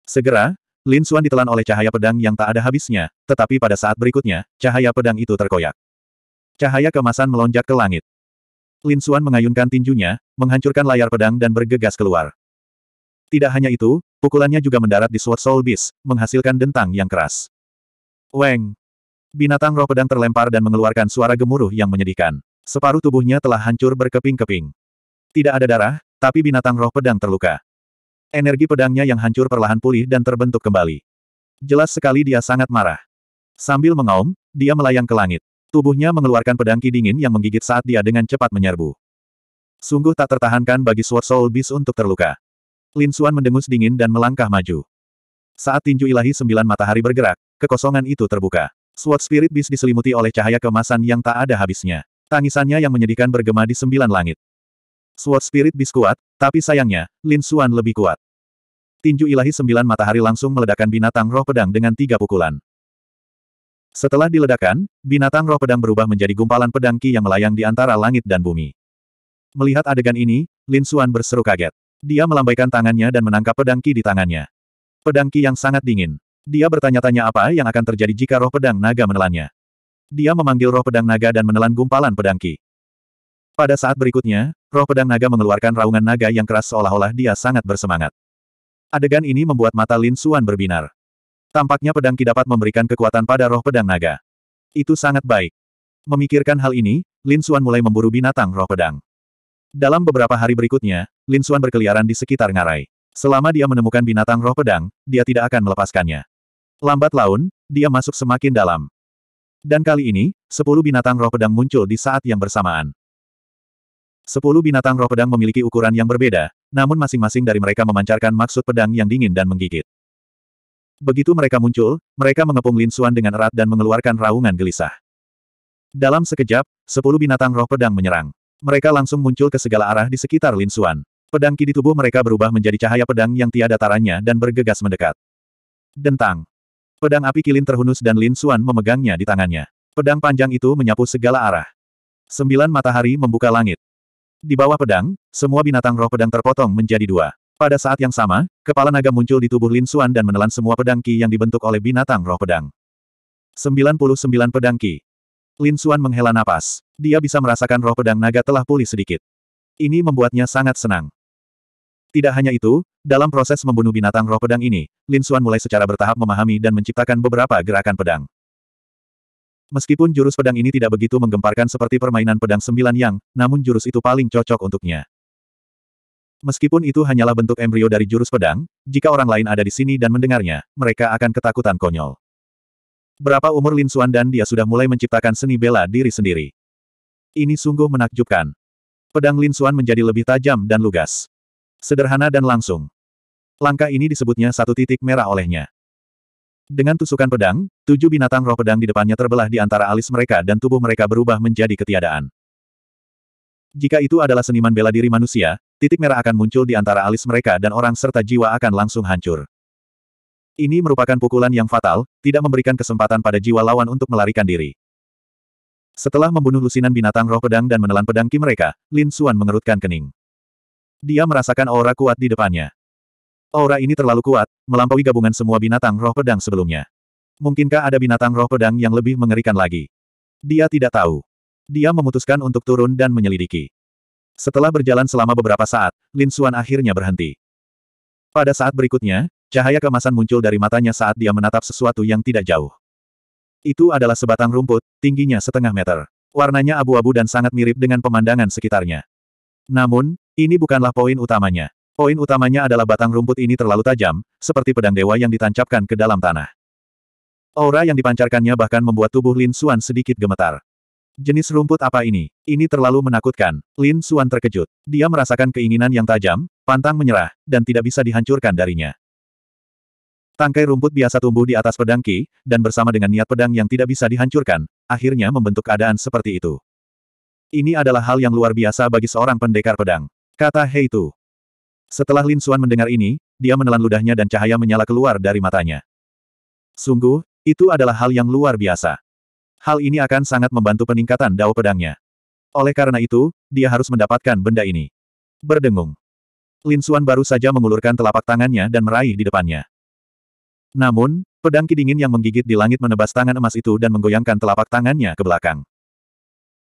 Segera, Lin Xuan ditelan oleh cahaya pedang yang tak ada habisnya, tetapi pada saat berikutnya, cahaya pedang itu terkoyak. Cahaya kemasan melonjak ke langit. Lin Xuan mengayunkan tinjunya, menghancurkan layar pedang dan bergegas keluar. Tidak hanya itu, pukulannya juga mendarat di Sword Soul Beast, menghasilkan dentang yang keras. Weng! Binatang roh pedang terlempar dan mengeluarkan suara gemuruh yang menyedihkan. Separuh tubuhnya telah hancur berkeping-keping. Tidak ada darah, tapi binatang roh pedang terluka. Energi pedangnya yang hancur perlahan pulih dan terbentuk kembali. Jelas sekali dia sangat marah. Sambil mengaum, dia melayang ke langit. Tubuhnya mengeluarkan pedang ki yang menggigit saat dia dengan cepat menyerbu. Sungguh tak tertahankan bagi Sword Soul Beast untuk terluka. Lin Suan mendengus dingin dan melangkah maju. Saat tinju ilahi sembilan matahari bergerak, kekosongan itu terbuka. Sword Spirit Beast diselimuti oleh cahaya kemasan yang tak ada habisnya. Tangisannya yang menyedihkan bergema di sembilan langit. Sword Spirit Beast kuat, tapi sayangnya, Lin Suan lebih kuat. Tinju ilahi sembilan matahari langsung meledakkan binatang roh pedang dengan tiga pukulan. Setelah diledakkan, binatang roh pedang berubah menjadi gumpalan pedang ki yang melayang di antara langit dan bumi. Melihat adegan ini, Lin Suan berseru kaget. Dia melambaikan tangannya dan menangkap pedang Ki di tangannya. Pedang Ki yang sangat dingin. Dia bertanya-tanya apa yang akan terjadi jika roh pedang naga menelannya. Dia memanggil roh pedang naga dan menelan gumpalan pedang Ki. Pada saat berikutnya, roh pedang naga mengeluarkan raungan naga yang keras seolah-olah dia sangat bersemangat. Adegan ini membuat mata Lin Suan berbinar. Tampaknya pedang Ki dapat memberikan kekuatan pada roh pedang naga. Itu sangat baik. Memikirkan hal ini, Lin Suan mulai memburu binatang roh pedang. Dalam beberapa hari berikutnya, Lin Xuan berkeliaran di sekitar ngarai. Selama dia menemukan binatang roh pedang, dia tidak akan melepaskannya. Lambat laun, dia masuk semakin dalam. Dan kali ini, sepuluh binatang roh pedang muncul di saat yang bersamaan. Sepuluh binatang roh pedang memiliki ukuran yang berbeda, namun masing-masing dari mereka memancarkan maksud pedang yang dingin dan menggigit. Begitu mereka muncul, mereka mengepung Lin Xuan dengan erat dan mengeluarkan raungan gelisah. Dalam sekejap, sepuluh binatang roh pedang menyerang. Mereka langsung muncul ke segala arah di sekitar Lin Xuan. Pedang ki di tubuh mereka berubah menjadi cahaya pedang yang tiada taranya dan bergegas mendekat. Dentang. Pedang api kilin terhunus dan Lin Xuan memegangnya di tangannya. Pedang panjang itu menyapu segala arah. Sembilan matahari membuka langit. Di bawah pedang, semua binatang roh pedang terpotong menjadi dua. Pada saat yang sama, kepala naga muncul di tubuh Lin Xuan dan menelan semua pedang ki yang dibentuk oleh binatang roh pedang. 99 pedang ki. Lin Xuan menghela napas. Dia bisa merasakan roh pedang naga telah pulih sedikit. Ini membuatnya sangat senang. Tidak hanya itu, dalam proses membunuh binatang roh pedang ini, Lin Xuan mulai secara bertahap memahami dan menciptakan beberapa gerakan pedang. Meskipun jurus pedang ini tidak begitu menggemparkan seperti permainan pedang sembilan yang, namun jurus itu paling cocok untuknya. Meskipun itu hanyalah bentuk embrio dari jurus pedang, jika orang lain ada di sini dan mendengarnya, mereka akan ketakutan konyol. Berapa umur Lin Xuan dan dia sudah mulai menciptakan seni bela diri sendiri. Ini sungguh menakjubkan. Pedang Lin Xuan menjadi lebih tajam dan lugas. Sederhana dan langsung. Langkah ini disebutnya satu titik merah olehnya. Dengan tusukan pedang, tujuh binatang roh pedang di depannya terbelah di antara alis mereka dan tubuh mereka berubah menjadi ketiadaan. Jika itu adalah seniman bela diri manusia, titik merah akan muncul di antara alis mereka dan orang serta jiwa akan langsung hancur. Ini merupakan pukulan yang fatal, tidak memberikan kesempatan pada jiwa lawan untuk melarikan diri. Setelah membunuh lusinan binatang roh pedang dan menelan pedang ki mereka, Lin Xuan mengerutkan kening. Dia merasakan aura kuat di depannya. Aura ini terlalu kuat, melampaui gabungan semua binatang roh pedang sebelumnya. Mungkinkah ada binatang roh pedang yang lebih mengerikan lagi? Dia tidak tahu. Dia memutuskan untuk turun dan menyelidiki. Setelah berjalan selama beberapa saat, Lin Xuan akhirnya berhenti. Pada saat berikutnya, Cahaya kemasan muncul dari matanya saat dia menatap sesuatu yang tidak jauh. Itu adalah sebatang rumput, tingginya setengah meter. Warnanya abu-abu dan sangat mirip dengan pemandangan sekitarnya. Namun, ini bukanlah poin utamanya. Poin utamanya adalah batang rumput ini terlalu tajam, seperti pedang dewa yang ditancapkan ke dalam tanah. Aura yang dipancarkannya bahkan membuat tubuh Lin Suan sedikit gemetar. Jenis rumput apa ini? Ini terlalu menakutkan. Lin Suan terkejut. Dia merasakan keinginan yang tajam, pantang menyerah, dan tidak bisa dihancurkan darinya. Tangkai rumput biasa tumbuh di atas pedang Ki, dan bersama dengan niat pedang yang tidak bisa dihancurkan, akhirnya membentuk keadaan seperti itu. Ini adalah hal yang luar biasa bagi seorang pendekar pedang. Kata Tu. Setelah Lin Xuan mendengar ini, dia menelan ludahnya dan cahaya menyala keluar dari matanya. Sungguh, itu adalah hal yang luar biasa. Hal ini akan sangat membantu peningkatan dao pedangnya. Oleh karena itu, dia harus mendapatkan benda ini. Berdengung. Lin Xuan baru saja mengulurkan telapak tangannya dan meraih di depannya. Namun, pedang ki yang menggigit di langit menebas tangan emas itu dan menggoyangkan telapak tangannya ke belakang.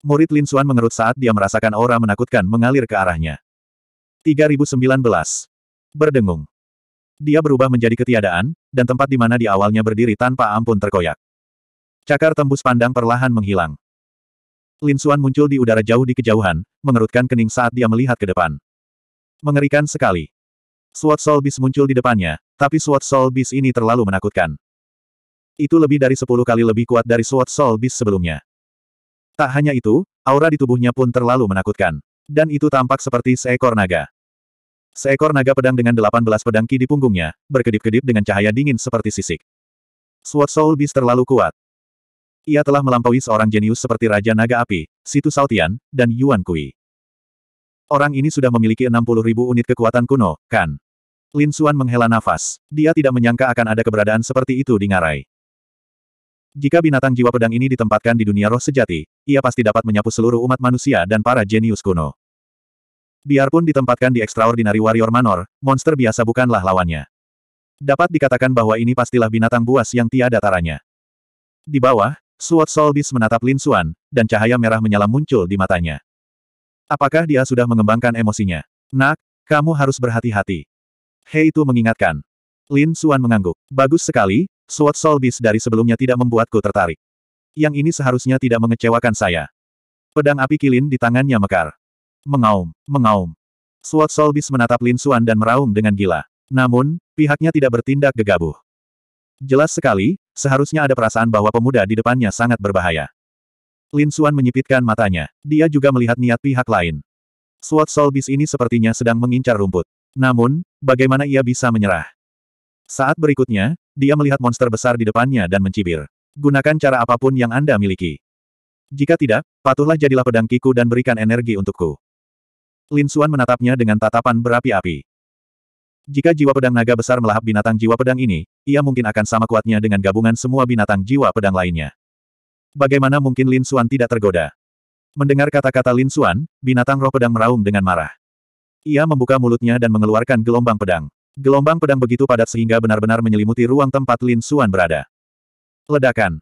Murid Lin Xuan mengerut saat dia merasakan aura menakutkan mengalir ke arahnya. 3019. Berdengung. Dia berubah menjadi ketiadaan, dan tempat di mana di awalnya berdiri tanpa ampun terkoyak. Cakar tembus pandang perlahan menghilang. Lin Xuan muncul di udara jauh di kejauhan, mengerutkan kening saat dia melihat ke depan. Mengerikan sekali. Sword Soul Beast muncul di depannya, tapi Sword Soul Beast ini terlalu menakutkan. Itu lebih dari sepuluh kali lebih kuat dari Sword Soul Beast sebelumnya. Tak hanya itu, aura di tubuhnya pun terlalu menakutkan. Dan itu tampak seperti seekor naga. Seekor naga pedang dengan delapan belas pedang ki di punggungnya, berkedip-kedip dengan cahaya dingin seperti sisik. Sword Soul Beast terlalu kuat. Ia telah melampaui seorang jenius seperti Raja Naga Api, Situ Saltian dan Yuan Kui. Orang ini sudah memiliki 60 ribu unit kekuatan kuno, kan? Lin Xuan menghela nafas. Dia tidak menyangka akan ada keberadaan seperti itu di Ngarai. Jika binatang jiwa pedang ini ditempatkan di dunia roh sejati, ia pasti dapat menyapu seluruh umat manusia dan para jenius kuno. Biarpun ditempatkan di Extraordinary Warrior Manor, monster biasa bukanlah lawannya. Dapat dikatakan bahwa ini pastilah binatang buas yang tiada taranya. Di bawah, Sword Solbis menatap Lin Xuan, dan cahaya merah menyala muncul di matanya. Apakah dia sudah mengembangkan emosinya? Nak, kamu harus berhati-hati. Hei itu mengingatkan. Lin Suan mengangguk. Bagus sekali, Sword Soul Beast dari sebelumnya tidak membuatku tertarik. Yang ini seharusnya tidak mengecewakan saya. Pedang api kilin di tangannya mekar. Mengaum, mengaum. Sword Soul Beast menatap Lin Suan dan meraung dengan gila. Namun, pihaknya tidak bertindak gegabah. Jelas sekali, seharusnya ada perasaan bahwa pemuda di depannya sangat berbahaya. Lin Xuan menyipitkan matanya. Dia juga melihat niat pihak lain. Swat Solbis ini sepertinya sedang mengincar rumput. Namun, bagaimana ia bisa menyerah? Saat berikutnya, dia melihat monster besar di depannya dan mencibir. Gunakan cara apapun yang Anda miliki. Jika tidak, patuhlah jadilah pedang kiku dan berikan energi untukku. Lin Xuan menatapnya dengan tatapan berapi-api. Jika jiwa pedang naga besar melahap binatang jiwa pedang ini, ia mungkin akan sama kuatnya dengan gabungan semua binatang jiwa pedang lainnya. Bagaimana mungkin Lin Xuan tidak tergoda? Mendengar kata-kata Lin Xuan, binatang roh pedang meraung dengan marah. Ia membuka mulutnya dan mengeluarkan gelombang pedang. Gelombang pedang begitu padat sehingga benar-benar menyelimuti ruang tempat Lin Xuan berada. Ledakan.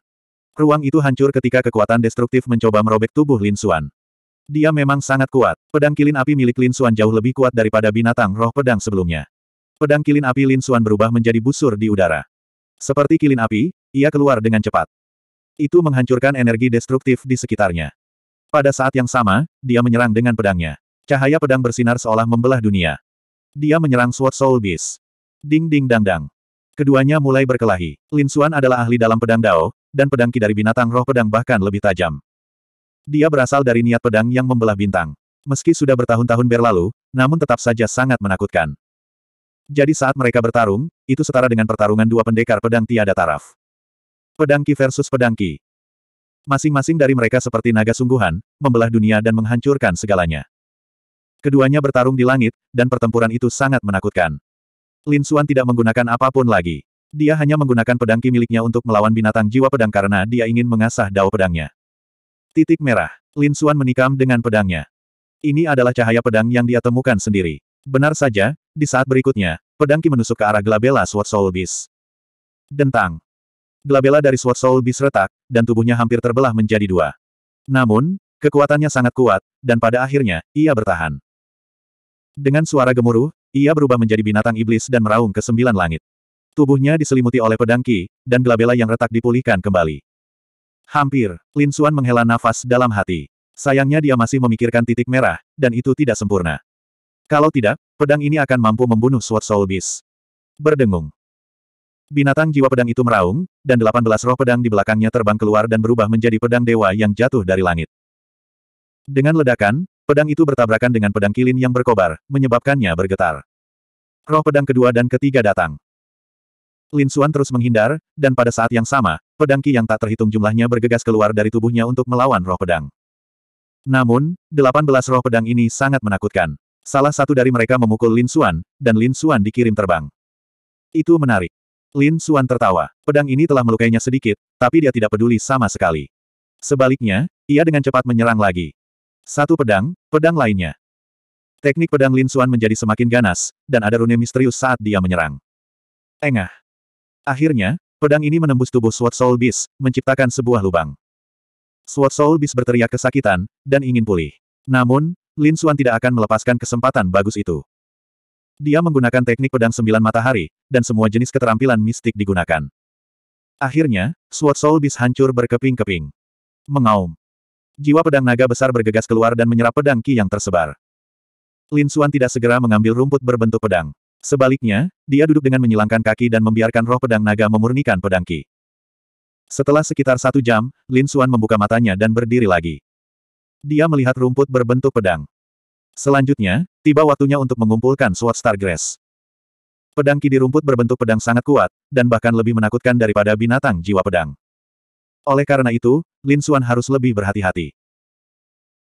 Ruang itu hancur ketika kekuatan destruktif mencoba merobek tubuh Lin Xuan. Dia memang sangat kuat. Pedang kilin api milik Lin Xuan jauh lebih kuat daripada binatang roh pedang sebelumnya. Pedang kilin api Lin Xuan berubah menjadi busur di udara. Seperti kilin api, ia keluar dengan cepat. Itu menghancurkan energi destruktif di sekitarnya. Pada saat yang sama, dia menyerang dengan pedangnya. Cahaya pedang bersinar seolah membelah dunia. Dia menyerang Sword Soul Beast. Ding ding dang dang. Keduanya mulai berkelahi. Lin Xuan adalah ahli dalam pedang Dao, dan pedang ki dari binatang roh pedang bahkan lebih tajam. Dia berasal dari niat pedang yang membelah bintang. Meski sudah bertahun-tahun berlalu, namun tetap saja sangat menakutkan. Jadi saat mereka bertarung, itu setara dengan pertarungan dua pendekar pedang tiada taraf. Pedangki versus pedangki. Masing-masing dari mereka seperti naga sungguhan, membelah dunia dan menghancurkan segalanya. Keduanya bertarung di langit, dan pertempuran itu sangat menakutkan. Lin Xuan tidak menggunakan apapun lagi. Dia hanya menggunakan pedangki miliknya untuk melawan binatang jiwa pedang karena dia ingin mengasah dao pedangnya. Titik merah. Lin Xuan menikam dengan pedangnya. Ini adalah cahaya pedang yang dia temukan sendiri. Benar saja, di saat berikutnya, pedangki menusuk ke arah Glabella Sword Soul Beast. Dentang. Glabella dari Sword Soul Beast retak, dan tubuhnya hampir terbelah menjadi dua. Namun, kekuatannya sangat kuat, dan pada akhirnya, ia bertahan. Dengan suara gemuruh, ia berubah menjadi binatang iblis dan meraung ke sembilan langit. Tubuhnya diselimuti oleh pedang Ki, dan Glabella yang retak dipulihkan kembali. Hampir, Lin Suan menghela nafas dalam hati. Sayangnya dia masih memikirkan titik merah, dan itu tidak sempurna. Kalau tidak, pedang ini akan mampu membunuh Sword Soul Beast. Berdengung, Binatang jiwa pedang itu meraung, dan delapan belas roh pedang di belakangnya terbang keluar dan berubah menjadi pedang dewa yang jatuh dari langit. Dengan ledakan, pedang itu bertabrakan dengan pedang kilin yang berkobar, menyebabkannya bergetar. Roh pedang kedua dan ketiga datang. Lin Xuan terus menghindar, dan pada saat yang sama, pedang Qi yang tak terhitung jumlahnya bergegas keluar dari tubuhnya untuk melawan roh pedang. Namun, delapan belas roh pedang ini sangat menakutkan. Salah satu dari mereka memukul Lin Xuan, dan Lin Xuan dikirim terbang. Itu menarik. Lin Suan tertawa. Pedang ini telah melukainya sedikit, tapi dia tidak peduli sama sekali. Sebaliknya, ia dengan cepat menyerang lagi. Satu pedang, pedang lainnya. Teknik pedang Lin Suan menjadi semakin ganas, dan ada rune misterius saat dia menyerang. Engah. Akhirnya, pedang ini menembus tubuh Sword Soul Beast, menciptakan sebuah lubang. Sword Soul Beast berteriak kesakitan, dan ingin pulih. Namun, Lin Suan tidak akan melepaskan kesempatan bagus itu. Dia menggunakan teknik pedang sembilan matahari, dan semua jenis keterampilan mistik digunakan. Akhirnya, Sword Soul Beast hancur berkeping-keping. Mengaum. Jiwa pedang naga besar bergegas keluar dan menyerap pedang Ki yang tersebar. Lin Xuan tidak segera mengambil rumput berbentuk pedang. Sebaliknya, dia duduk dengan menyilangkan kaki dan membiarkan roh pedang naga memurnikan pedang Ki. Setelah sekitar satu jam, Lin Xuan membuka matanya dan berdiri lagi. Dia melihat rumput berbentuk pedang. Selanjutnya, tiba waktunya untuk mengumpulkan Sword Star Grass. Pedang kidi di rumput berbentuk pedang sangat kuat, dan bahkan lebih menakutkan daripada binatang jiwa pedang. Oleh karena itu, Lin Suan harus lebih berhati-hati.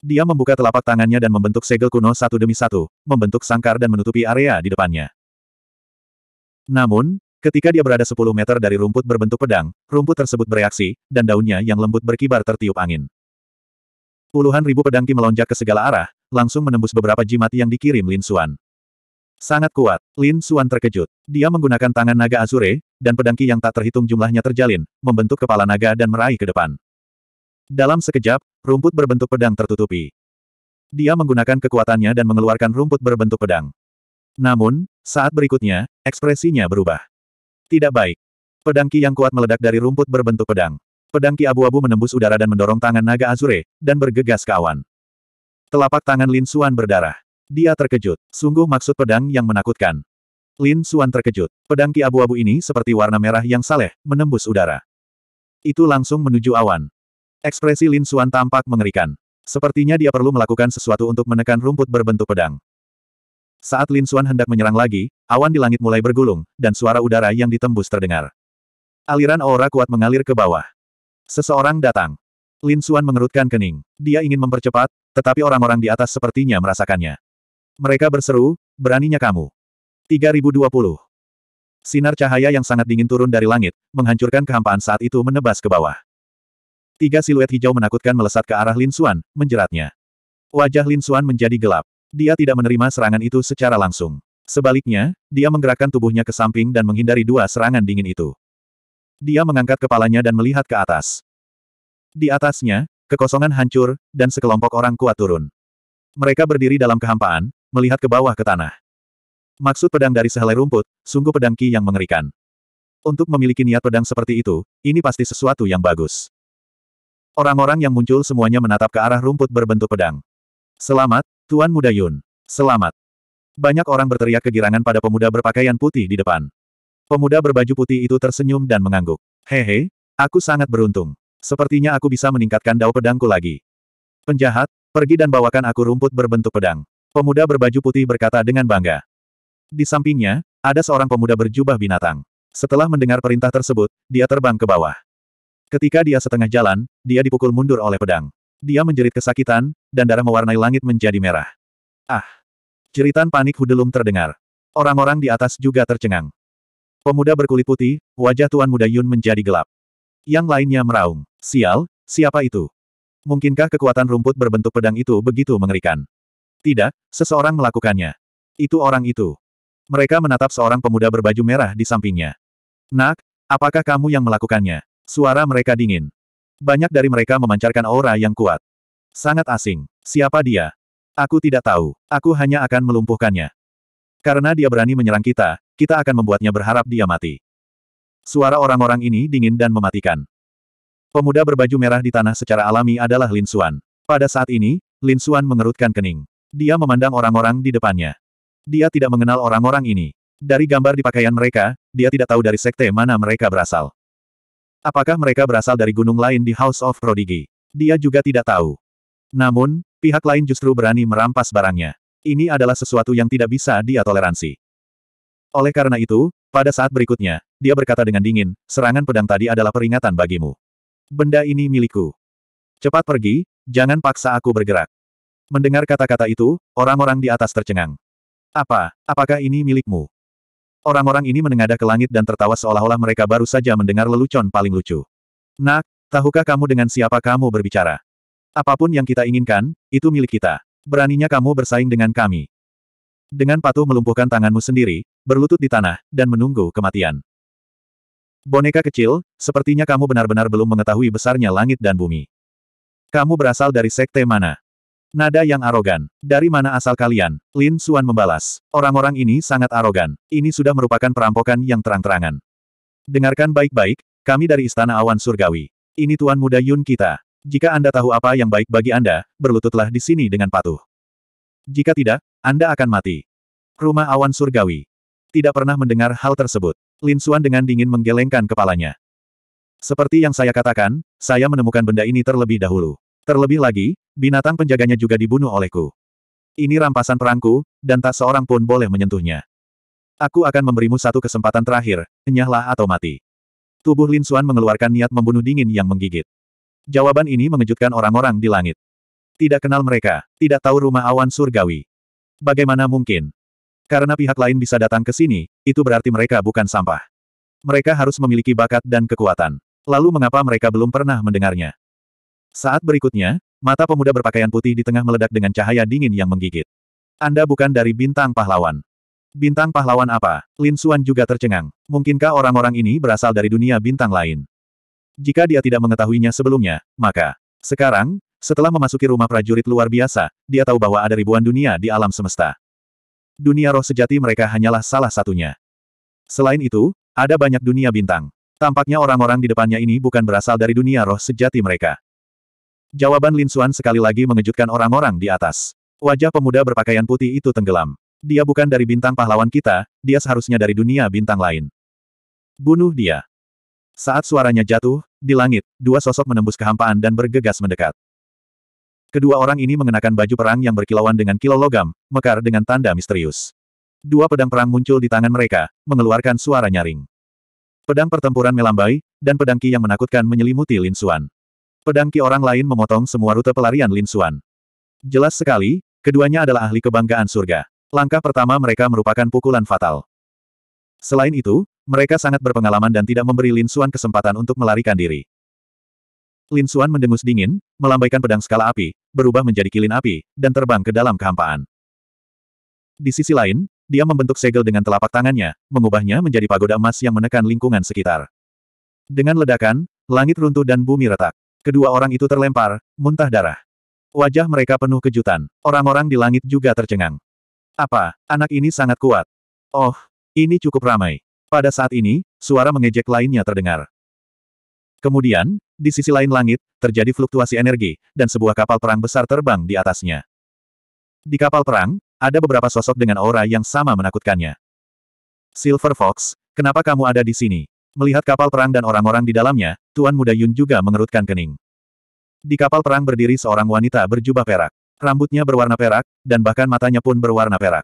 Dia membuka telapak tangannya dan membentuk segel kuno satu demi satu, membentuk sangkar dan menutupi area di depannya. Namun, ketika dia berada 10 meter dari rumput berbentuk pedang, rumput tersebut bereaksi, dan daunnya yang lembut berkibar tertiup angin. Puluhan ribu pedang ki melonjak ke segala arah, langsung menembus beberapa jimat yang dikirim Lin Xuan. Sangat kuat, Lin Xuan terkejut. Dia menggunakan tangan naga Azure, dan pedangki yang tak terhitung jumlahnya terjalin, membentuk kepala naga dan meraih ke depan. Dalam sekejap, rumput berbentuk pedang tertutupi. Dia menggunakan kekuatannya dan mengeluarkan rumput berbentuk pedang. Namun, saat berikutnya, ekspresinya berubah. Tidak baik. Pedangki yang kuat meledak dari rumput berbentuk pedang. Pedangki abu-abu menembus udara dan mendorong tangan naga Azure, dan bergegas ke awan. Telapak tangan Lin Suan berdarah. Dia terkejut. Sungguh maksud pedang yang menakutkan. Lin Suan terkejut. Pedang ki abu-abu ini seperti warna merah yang saleh, menembus udara. Itu langsung menuju awan. Ekspresi Lin Suan tampak mengerikan. Sepertinya dia perlu melakukan sesuatu untuk menekan rumput berbentuk pedang. Saat Lin Suan hendak menyerang lagi, awan di langit mulai bergulung, dan suara udara yang ditembus terdengar. Aliran aura kuat mengalir ke bawah. Seseorang datang. Lin Suan mengerutkan kening. Dia ingin mempercepat, tetapi orang-orang di atas sepertinya merasakannya. Mereka berseru, beraninya kamu. 3020. Sinar cahaya yang sangat dingin turun dari langit, menghancurkan kehampaan saat itu menebas ke bawah. Tiga siluet hijau menakutkan melesat ke arah Lin Xuan, menjeratnya. Wajah Lin Xuan menjadi gelap. Dia tidak menerima serangan itu secara langsung. Sebaliknya, dia menggerakkan tubuhnya ke samping dan menghindari dua serangan dingin itu. Dia mengangkat kepalanya dan melihat ke atas. Di atasnya, Kekosongan hancur, dan sekelompok orang kuat turun. Mereka berdiri dalam kehampaan, melihat ke bawah ke tanah. Maksud pedang dari sehelai rumput, sungguh pedang Ki yang mengerikan. Untuk memiliki niat pedang seperti itu, ini pasti sesuatu yang bagus. Orang-orang yang muncul semuanya menatap ke arah rumput berbentuk pedang. Selamat, Tuan Muda Yun. Selamat. Banyak orang berteriak kegirangan pada pemuda berpakaian putih di depan. Pemuda berbaju putih itu tersenyum dan mengangguk. Hehe, aku sangat beruntung. Sepertinya aku bisa meningkatkan dao pedangku lagi. Penjahat, pergi dan bawakan aku rumput berbentuk pedang. Pemuda berbaju putih berkata dengan bangga. Di sampingnya, ada seorang pemuda berjubah binatang. Setelah mendengar perintah tersebut, dia terbang ke bawah. Ketika dia setengah jalan, dia dipukul mundur oleh pedang. Dia menjerit kesakitan, dan darah mewarnai langit menjadi merah. Ah! Jeritan panik Hudelum terdengar. Orang-orang di atas juga tercengang. Pemuda berkulit putih, wajah Tuan Muda Yun menjadi gelap. Yang lainnya meraung. Sial, siapa itu? Mungkinkah kekuatan rumput berbentuk pedang itu begitu mengerikan? Tidak, seseorang melakukannya. Itu orang itu. Mereka menatap seorang pemuda berbaju merah di sampingnya. Nak, apakah kamu yang melakukannya? Suara mereka dingin. Banyak dari mereka memancarkan aura yang kuat. Sangat asing. Siapa dia? Aku tidak tahu. Aku hanya akan melumpuhkannya. Karena dia berani menyerang kita, kita akan membuatnya berharap dia mati. Suara orang-orang ini dingin dan mematikan. Pemuda berbaju merah di tanah secara alami adalah Lin Xuan. Pada saat ini, Lin Xuan mengerutkan kening. Dia memandang orang-orang di depannya. Dia tidak mengenal orang-orang ini. Dari gambar di pakaian mereka, dia tidak tahu dari sekte mana mereka berasal. Apakah mereka berasal dari gunung lain di House of Prodigy? Dia juga tidak tahu. Namun, pihak lain justru berani merampas barangnya. Ini adalah sesuatu yang tidak bisa dia toleransi. Oleh karena itu, pada saat berikutnya, dia berkata dengan dingin, serangan pedang tadi adalah peringatan bagimu. Benda ini milikku. Cepat pergi, jangan paksa aku bergerak. Mendengar kata-kata itu, orang-orang di atas tercengang. Apa, apakah ini milikmu? Orang-orang ini menengadah ke langit dan tertawa seolah-olah mereka baru saja mendengar lelucon paling lucu. Nak, tahukah kamu dengan siapa kamu berbicara? Apapun yang kita inginkan, itu milik kita. Beraninya kamu bersaing dengan kami. Dengan patuh melumpuhkan tanganmu sendiri, berlutut di tanah, dan menunggu kematian. Boneka kecil, sepertinya kamu benar-benar belum mengetahui besarnya langit dan bumi. Kamu berasal dari sekte mana? Nada yang arogan. Dari mana asal kalian? Lin Suan membalas. Orang-orang ini sangat arogan. Ini sudah merupakan perampokan yang terang-terangan. Dengarkan baik-baik, kami dari Istana Awan Surgawi. Ini Tuan Muda Yun kita. Jika Anda tahu apa yang baik bagi Anda, berlututlah di sini dengan patuh. Jika tidak, Anda akan mati. Rumah Awan Surgawi. Tidak pernah mendengar hal tersebut. Lin Suan dengan dingin menggelengkan kepalanya. Seperti yang saya katakan, saya menemukan benda ini terlebih dahulu. Terlebih lagi, binatang penjaganya juga dibunuh olehku. Ini rampasan perangku, dan tak seorang pun boleh menyentuhnya. Aku akan memberimu satu kesempatan terakhir, enyahlah atau mati. Tubuh Lin Suan mengeluarkan niat membunuh dingin yang menggigit. Jawaban ini mengejutkan orang-orang di langit. Tidak kenal mereka, tidak tahu rumah awan surgawi. Bagaimana mungkin? Karena pihak lain bisa datang ke sini, itu berarti mereka bukan sampah. Mereka harus memiliki bakat dan kekuatan. Lalu mengapa mereka belum pernah mendengarnya? Saat berikutnya, mata pemuda berpakaian putih di tengah meledak dengan cahaya dingin yang menggigit. Anda bukan dari bintang pahlawan. Bintang pahlawan apa? Lin Xuan juga tercengang. Mungkinkah orang-orang ini berasal dari dunia bintang lain? Jika dia tidak mengetahuinya sebelumnya, maka sekarang, setelah memasuki rumah prajurit luar biasa, dia tahu bahwa ada ribuan dunia di alam semesta. Dunia roh sejati mereka hanyalah salah satunya. Selain itu, ada banyak dunia bintang. Tampaknya orang-orang di depannya ini bukan berasal dari dunia roh sejati mereka. Jawaban Lin Xuan sekali lagi mengejutkan orang-orang di atas. Wajah pemuda berpakaian putih itu tenggelam. Dia bukan dari bintang pahlawan kita, dia seharusnya dari dunia bintang lain. Bunuh dia. Saat suaranya jatuh, di langit, dua sosok menembus kehampaan dan bergegas mendekat. Kedua orang ini mengenakan baju perang yang berkilauan dengan kilau logam, mekar dengan tanda misterius. Dua pedang perang muncul di tangan mereka, mengeluarkan suara nyaring. Pedang pertempuran melambai, dan pedang Ki yang menakutkan menyelimuti Lin Xuan. Pedang Ki orang lain memotong semua rute pelarian Lin Xuan. Jelas sekali, keduanya adalah ahli kebanggaan surga. Langkah pertama mereka merupakan pukulan fatal. Selain itu, mereka sangat berpengalaman dan tidak memberi Lin Xuan kesempatan untuk melarikan diri. Lin Xuan mendengus dingin, melambaikan pedang skala api, berubah menjadi kilin api, dan terbang ke dalam kehampaan. Di sisi lain, dia membentuk segel dengan telapak tangannya, mengubahnya menjadi pagoda emas yang menekan lingkungan sekitar. Dengan ledakan, langit runtuh dan bumi retak. Kedua orang itu terlempar, muntah darah. Wajah mereka penuh kejutan. Orang-orang di langit juga tercengang. Apa, anak ini sangat kuat. Oh, ini cukup ramai. Pada saat ini, suara mengejek lainnya terdengar. Kemudian, di sisi lain langit, terjadi fluktuasi energi, dan sebuah kapal perang besar terbang di atasnya. Di kapal perang, ada beberapa sosok dengan aura yang sama menakutkannya. Silver Fox, kenapa kamu ada di sini? Melihat kapal perang dan orang-orang di dalamnya, Tuan Muda Yun juga mengerutkan kening. Di kapal perang berdiri seorang wanita berjubah perak. Rambutnya berwarna perak, dan bahkan matanya pun berwarna perak.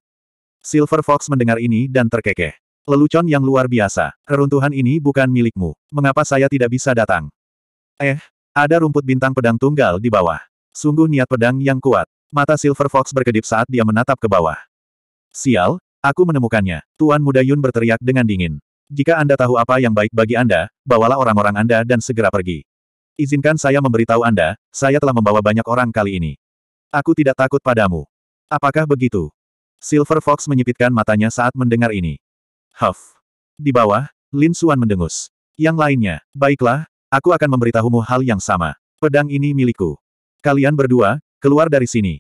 Silver Fox mendengar ini dan terkekeh. Lelucon yang luar biasa. Reruntuhan ini bukan milikmu. Mengapa saya tidak bisa datang? Eh, ada rumput bintang pedang tunggal di bawah. Sungguh niat pedang yang kuat. Mata Silver Fox berkedip saat dia menatap ke bawah. Sial, aku menemukannya. Tuan muda Yun berteriak dengan dingin. Jika Anda tahu apa yang baik bagi Anda, bawalah orang-orang Anda dan segera pergi. Izinkan saya memberitahu Anda, saya telah membawa banyak orang kali ini. Aku tidak takut padamu. Apakah begitu? Silver Fox menyipitkan matanya saat mendengar ini. Huff. Di bawah, Lin Suan mendengus. Yang lainnya, baiklah, aku akan memberitahumu hal yang sama. Pedang ini milikku. Kalian berdua, keluar dari sini.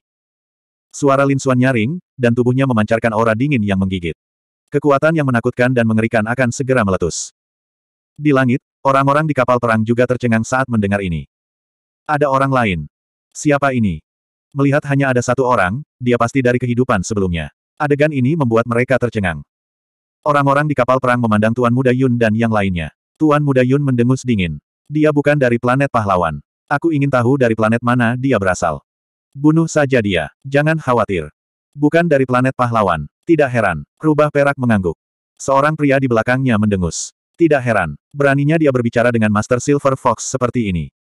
Suara Lin Suan nyaring, dan tubuhnya memancarkan aura dingin yang menggigit. Kekuatan yang menakutkan dan mengerikan akan segera meletus. Di langit, orang-orang di kapal perang juga tercengang saat mendengar ini. Ada orang lain. Siapa ini? Melihat hanya ada satu orang, dia pasti dari kehidupan sebelumnya. Adegan ini membuat mereka tercengang. Orang-orang di kapal perang memandang Tuan Muda Yun dan yang lainnya. Tuan Muda Yun mendengus dingin. Dia bukan dari planet pahlawan. Aku ingin tahu dari planet mana dia berasal. Bunuh saja dia. Jangan khawatir. Bukan dari planet pahlawan. Tidak heran. Rubah perak mengangguk. Seorang pria di belakangnya mendengus. Tidak heran. Beraninya dia berbicara dengan Master Silver Fox seperti ini.